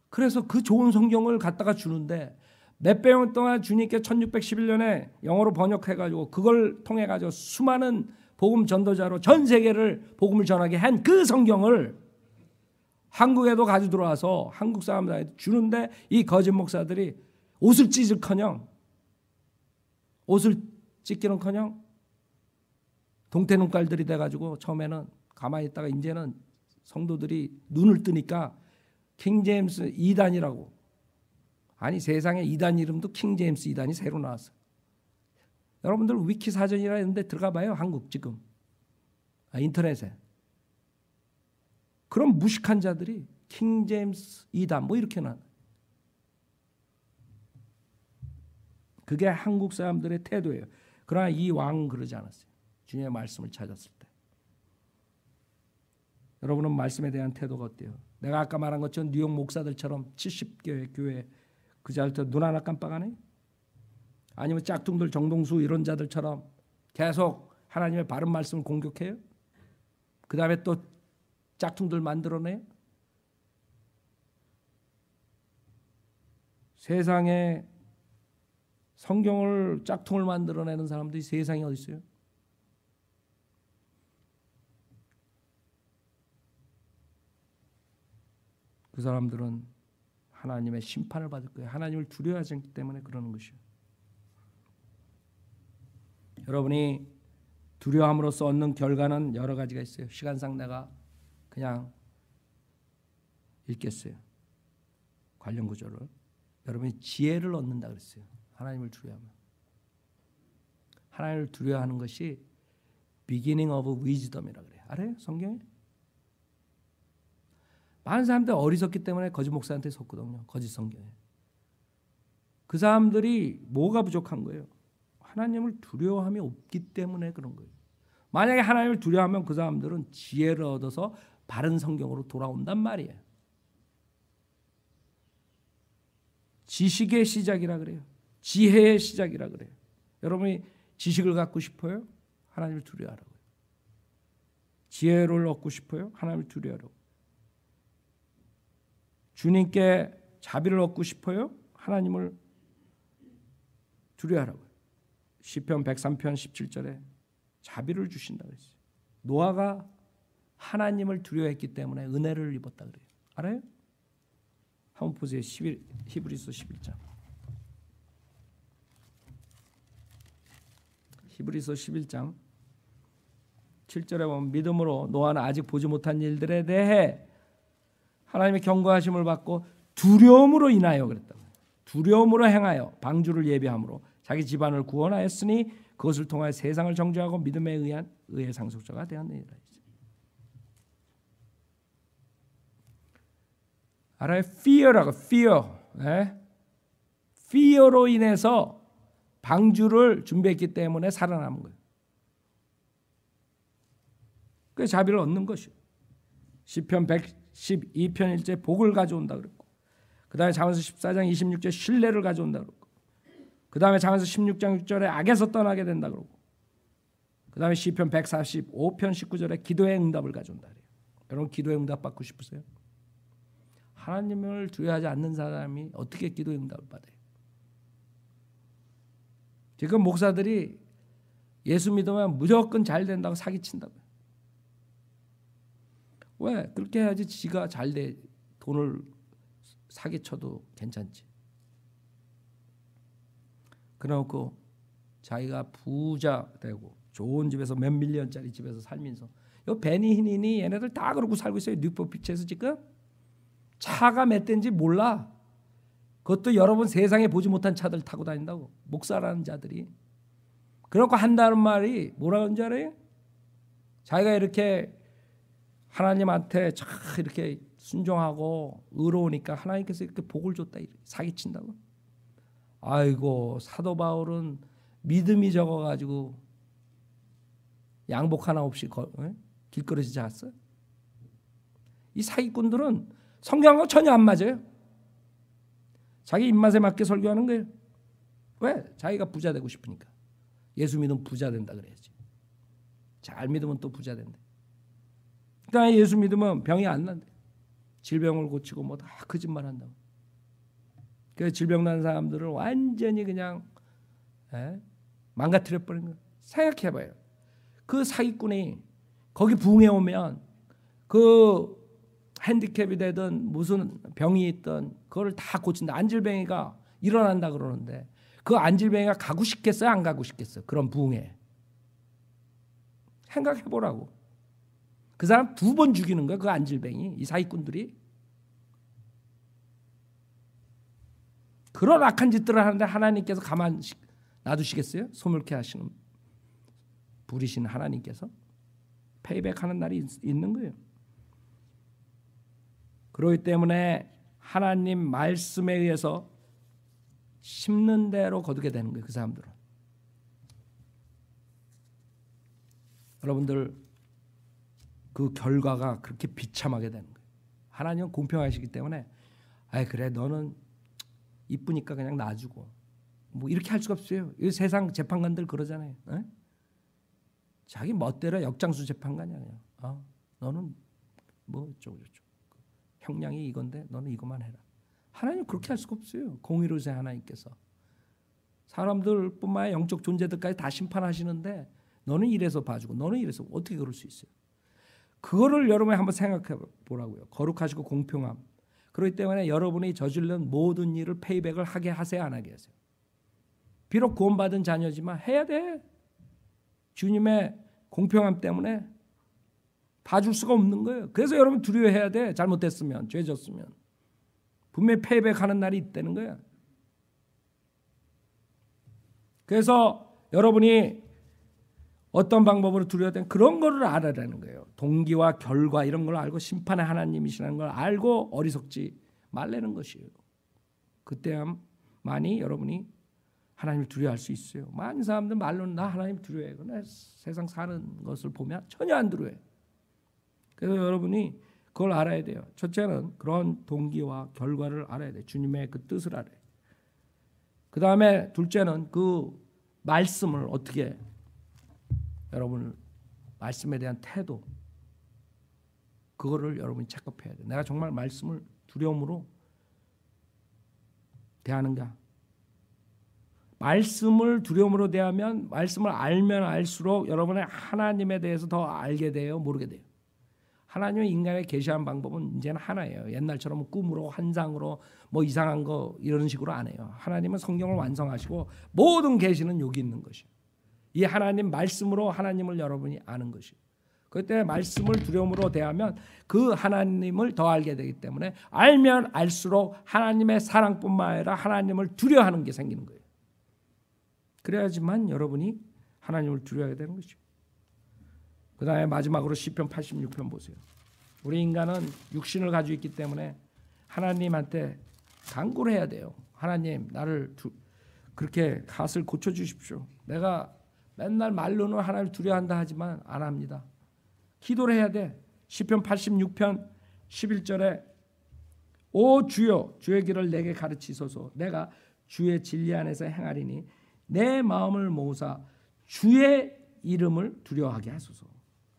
그래서 그 좋은 성경을 갖다가 주는데 몇백 년 동안 주님께 1611년에 영어로 번역해 가지고 그걸 통해 가지고 수많은 복음 전도자로 전 세계를 복음을 전하게 한 그 성경을 한국에도 가져 들어와서 한국 사람들한테 주는데 이 거짓 목사들이 옷을 찢을커녕 옷을 찢기는커녕 동태눈깔들이 돼가지고 처음에는 가만히 있다가 이제는 성도들이 눈을 뜨니까 킹제임스 2단이라고 아니 세상에 2단 이름도 킹제임스 2단이 새로 나왔어 여러분들 위키 사전이라 했는데 들어가 봐요 한국 지금 아, 인터넷에 그런 무식한 자들이 킹 제임스 이다 뭐 이렇게 나. 그게 한국 사람들의 태도예요. 그러나 이 왕은 그러지 않았어요. 주님의 말씀을 찾았을 때. 여러분은 말씀에 대한 태도가 어때요? 내가 아까 말한 것처럼 뉴욕 목사들처럼 70개 의 교회 그 자들 눈 하나 깜빡하네? 아니면 짝퉁들 정동수 이런 자들처럼 계속 하나님의 바른 말씀을 공격해요? 그 다음에 또 짝퉁들 만들어내 세상에 성경을 짝퉁을 만들어내는 사람들이 세상에 어디 있어요? 그 사람들은 하나님의 심판을 받을 거예요. 하나님을 두려워하지 않기 때문에 그러는 것이요. 여러분이 두려움으로써 얻는 결과는 여러 가지가 있어요. 시간상 내가 그냥 읽겠어요. 관련 구조를. 여러분이 지혜를 얻는다 그랬어요. 하나님을 두려워하면. 하나님을 두려워하는 것이 beginning of wisdom이라 그래요. 알아요? 성경에? 많은 사람들이 어리석기 때문에 거짓 목사한테 속거든요. 거짓 성경에. 그 사람들이 뭐가 부족한 거예요? 하나님을 두려워함이 없기 때문에 그런 거예요. 만약에 하나님을 두려워하면 그 사람들은 지혜를 얻어서 바른 성경으로 돌아온단 말이에요. 지식의 시작이라 그래요. 지혜의 시작이라 그래요. 여러분이 지식을 갖고 싶어요? 하나님을 두려워하라고요. 지혜를 얻고 싶어요? 하나님을 두려워하라고. 주님께 자비를 얻고 싶어요? 하나님을 두려워하라고요. 시편 103편 17절에 자비를 주신다 그랬어요. 노아가 하나님을 두려워했기 때문에 은혜를 입었다 그래요. 알아요? 한번 보세요. 11, 히브리서 11장. 히브리서 11장 7절에 보면 믿음으로 노아는 아직 보지 못한 일들에 대해 하나님의 경고하심을 받고 두려움으로 인하여 그랬다. 두려움으로 행하여 방주를 예비함으로 자기 집안을 구원하였으니 그것을 통하여 세상을 정죄하고 믿음에 의한 의의 상속자가 되었느니라. 알아요? fear라고 fear. 네? fear로 인해서 방주를 준비했기 때문에 살아남은 거예요. 그 자비를 얻는 것이요. 시편 112편 일제 복을 가져온다 그랬고. 그다음에 잠언서 14장 26절 신뢰를 가져온다 그랬고. 그다음에 잠언서 16장 6절에 악에서 떠나게 된다 그러고. 그다음에 시편 145편 19절에 기도의 응답을 가져온다 그래요. 여러분 기도의 응답 받고 싶으세요? 하나님을 두려워하지 않는 사람이 어떻게 기도 응답을 받아요? 지금 목사들이 예수 믿으면 무조건 잘 된다고 사기친다고. 왜? 그렇게 해야지 지가 잘 돼. 돈을 사기쳐도 괜찮지. 그래고 자기가 부자 되고 좋은 집에서 몇 밀리언짜리 집에서 살면서 요 베니히니니 얘네들 다 그러고 살고 있어요. 뉴포피치에서 지금 차가 몇 대인지 몰라. 그것도 여러분 세상에 보지 못한 차들 타고 다닌다고 목사라는 자들이. 그렇고 한다는 말이 뭐라 그런 알아요? 자기가 이렇게 하나님한테 참 이렇게 순종하고 의로우니까 하나님께서 이렇게 복을 줬다 사기친다고. 아이고 사도 바울은 믿음이 적어가지고 양복 하나 없이 길거리에서 잤어. 이 사기꾼들은 성경하고 전혀 안 맞아요. 자기 입맛에 맞게 설교하는 거예요. 왜? 자기가 부자 되고 싶으니까. 예수 믿으면 부자 된다 그래야지. 잘 믿으면 또 부자 된대. 그러니까 예수 믿으면 병이 안 난대. 질병을 고치고 뭐 다 거짓말 한다고. 그 질병 난 사람들을 완전히 그냥 에? 예? 망가뜨려 버린 거. 생각해 봐요. 그 사기꾼이 거기 부해 오면 그 핸디캡이 되든 무슨 병이 있든 그걸다 고친다. 안질뱅이가 일어난다 그러는데 그 안질뱅이가 가고 싶겠어요? 안 가고 싶겠어요? 그런 부흥에. 생각해 보라고. 그 사람 두 번 죽이는 거야. 그 안질뱅이. 이 사기꾼들이. 그런 악한 짓들을 하는데 하나님께서 가만 놔두시겠어요? 소물케 하시는 부리신 하나님께서 페이백하는 날이 있는 거예요. 그러기 때문에 하나님 말씀에 의해서 심는 대로 거두게 되는 거예요. 그 사람들은. 여러분들 그 결과가 그렇게 비참하게 되는 거예요. 하나님은 공평하시기 때문에 아 그래 너는 이쁘니까 그냥 놔주고 뭐 이렇게 할 수가 없어요. 이 세상 재판관들 그러잖아요. 에? 자기 멋대로 역장수 재판관이야 그 어? 너는 뭐어쩌저쩌 형량이 이건데 너는 이것만 해라. 하나님 그렇게 할 수가 없어요. 공의로세 하나님께서 사람들뿐만 아니라 영적 존재들까지 다 심판하시는데 너는 이래서 봐주고 너는 이래서 어떻게 그럴 수 있어요? 그거를 여러분이 한번 생각해 보라고요. 거룩하시고 공평함. 그렇기 때문에 여러분이 저질른 모든 일을 페이백을 하게 하세요, 안 하게 하세요. 비록 구원받은 자녀지만 해야 돼. 주님의 공평함 때문에 다줄 수가 없는 거예요. 그래서 여러분 두려워해야 돼. 잘못했으면, 죄졌으면. 분명히 패배하는 날이 있다는 거야. 그래서 여러분이 어떤 방법으로 두려워된 그런 거를 알아라는 거예요. 동기와 결과 이런 걸 알고 심판의 하나님이시라는 걸 알고 어리석지 말라는 것이에요. 그때야만이 여러분이 하나님을 두려워할 수 있어요. 많은 사람들 말로는 나 하나님 두려워해. 그러나 세상 사는 것을 보면 전혀 안 두려워해. 그래서 여러분이 그걸 알아야 돼요. 첫째는 그런 동기와 결과를 알아야 돼. 주님의 그 뜻을 알아야 돼. 그 다음에 둘째는 그 말씀을 어떻게 여러분 말씀에 대한 태도 그거를 여러분이 체크해야 돼. 내가 정말 말씀을 두려움으로 대하는가? 말씀을 두려움으로 대하면 말씀을 알면 알수록 여러분의 하나님에 대해서 더 알게 돼요, 모르게 돼요. 하나님의 인간에 계시한 방법은 이제는 하나예요. 옛날처럼 꿈으로 환상으로 뭐 이상한 거 이런 식으로 안 해요. 하나님은 성경을 완성하시고 모든 계시는 여기 있는 것이에요. 이 하나님 말씀으로 하나님을 여러분이 아는 것이에요. 그때 말씀을 두려움으로 대하면 그 하나님을 더 알게 되기 때문에 알면 알수록 하나님의 사랑뿐만 아니라 하나님을 두려워하는 게 생기는 거예요. 그래야지만 여러분이 하나님을 두려워하게 되는 것이죠. 그 다음에 마지막으로 시편 86편 보세요. 우리 인간은 육신을 가지고 있기 때문에 하나님한테 강구를 해야 돼요. 하나님 나를 두, 그렇게 갓을 고쳐 주십시오. 내가 맨날 말로는 하나님을 두려워한다 하지만 안 합니다. 기도를 해야 돼. 시편 86편 11절에 오 주여 주의 길을 내게 가르치소서 내가 주의 진리 안에서 행하리니 내 마음을 모으사 주의 이름을 두려워하게 하소서.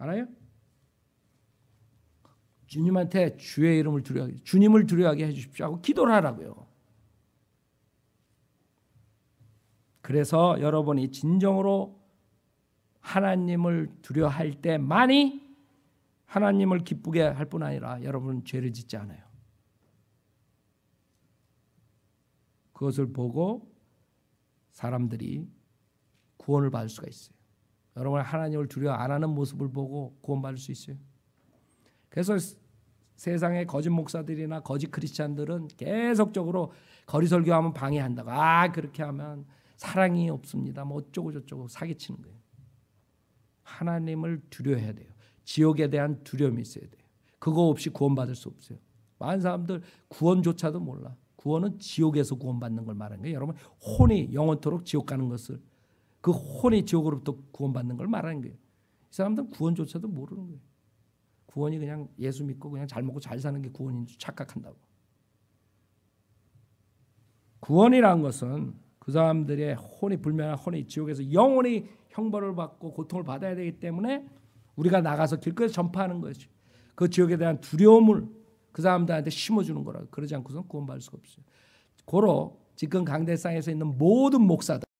알아요? 주님한테 주의 이름을 두려워 주님을 두려워하게 해 주십시오 기도를 하라고요. 그래서 여러분이 진정으로 하나님을 두려워할 때만이 하나님을 기쁘게 할 뿐 아니라 여러분은 죄를 짓지 않아요. 그것을 보고 사람들이 구원을 받을 수가 있어요. 여러분 하나님을 두려워 안 하는 모습을 보고 구원받을 수 있어요. 그래서 세상의 거짓 목사들이나 거짓 크리스찬들은 계속적으로 거리 설교하면 방해한다고 아 그렇게 하면 사랑이 없습니다. 뭐 어쩌고 저쩌고 사기치는 거예요. 하나님을 두려워해야 돼요. 지옥에 대한 두려움이 있어야 돼요. 그거 없이 구원받을 수 없어요. 많은 사람들 구원조차도 몰라. 구원은 지옥에서 구원받는 걸 말하는 거예요. 여러분 혼이 영원토록 지옥 가는 것을 그 혼의 지옥으로부터 구원받는 걸 말하는 거예요. 이 사람들은 구원조차도 모르는 거예요. 구원이 그냥 예수 믿고 그냥 잘 먹고 잘 사는 게 구원인 줄 착각한다고. 구원이라 것은 그 사람들의 혼이 불면한 혼의 지옥에서 영원히 형벌을 받고 고통을 받아야 되기 때문에 우리가 나가서 길거리에 전파하는 것이 그 지옥에 대한 두려움을 그 사람들한테 심어주는 거라 그러지 않고서는 구원받을 수가 없어요. 고로 지금 강대상에서 있는 모든 목사들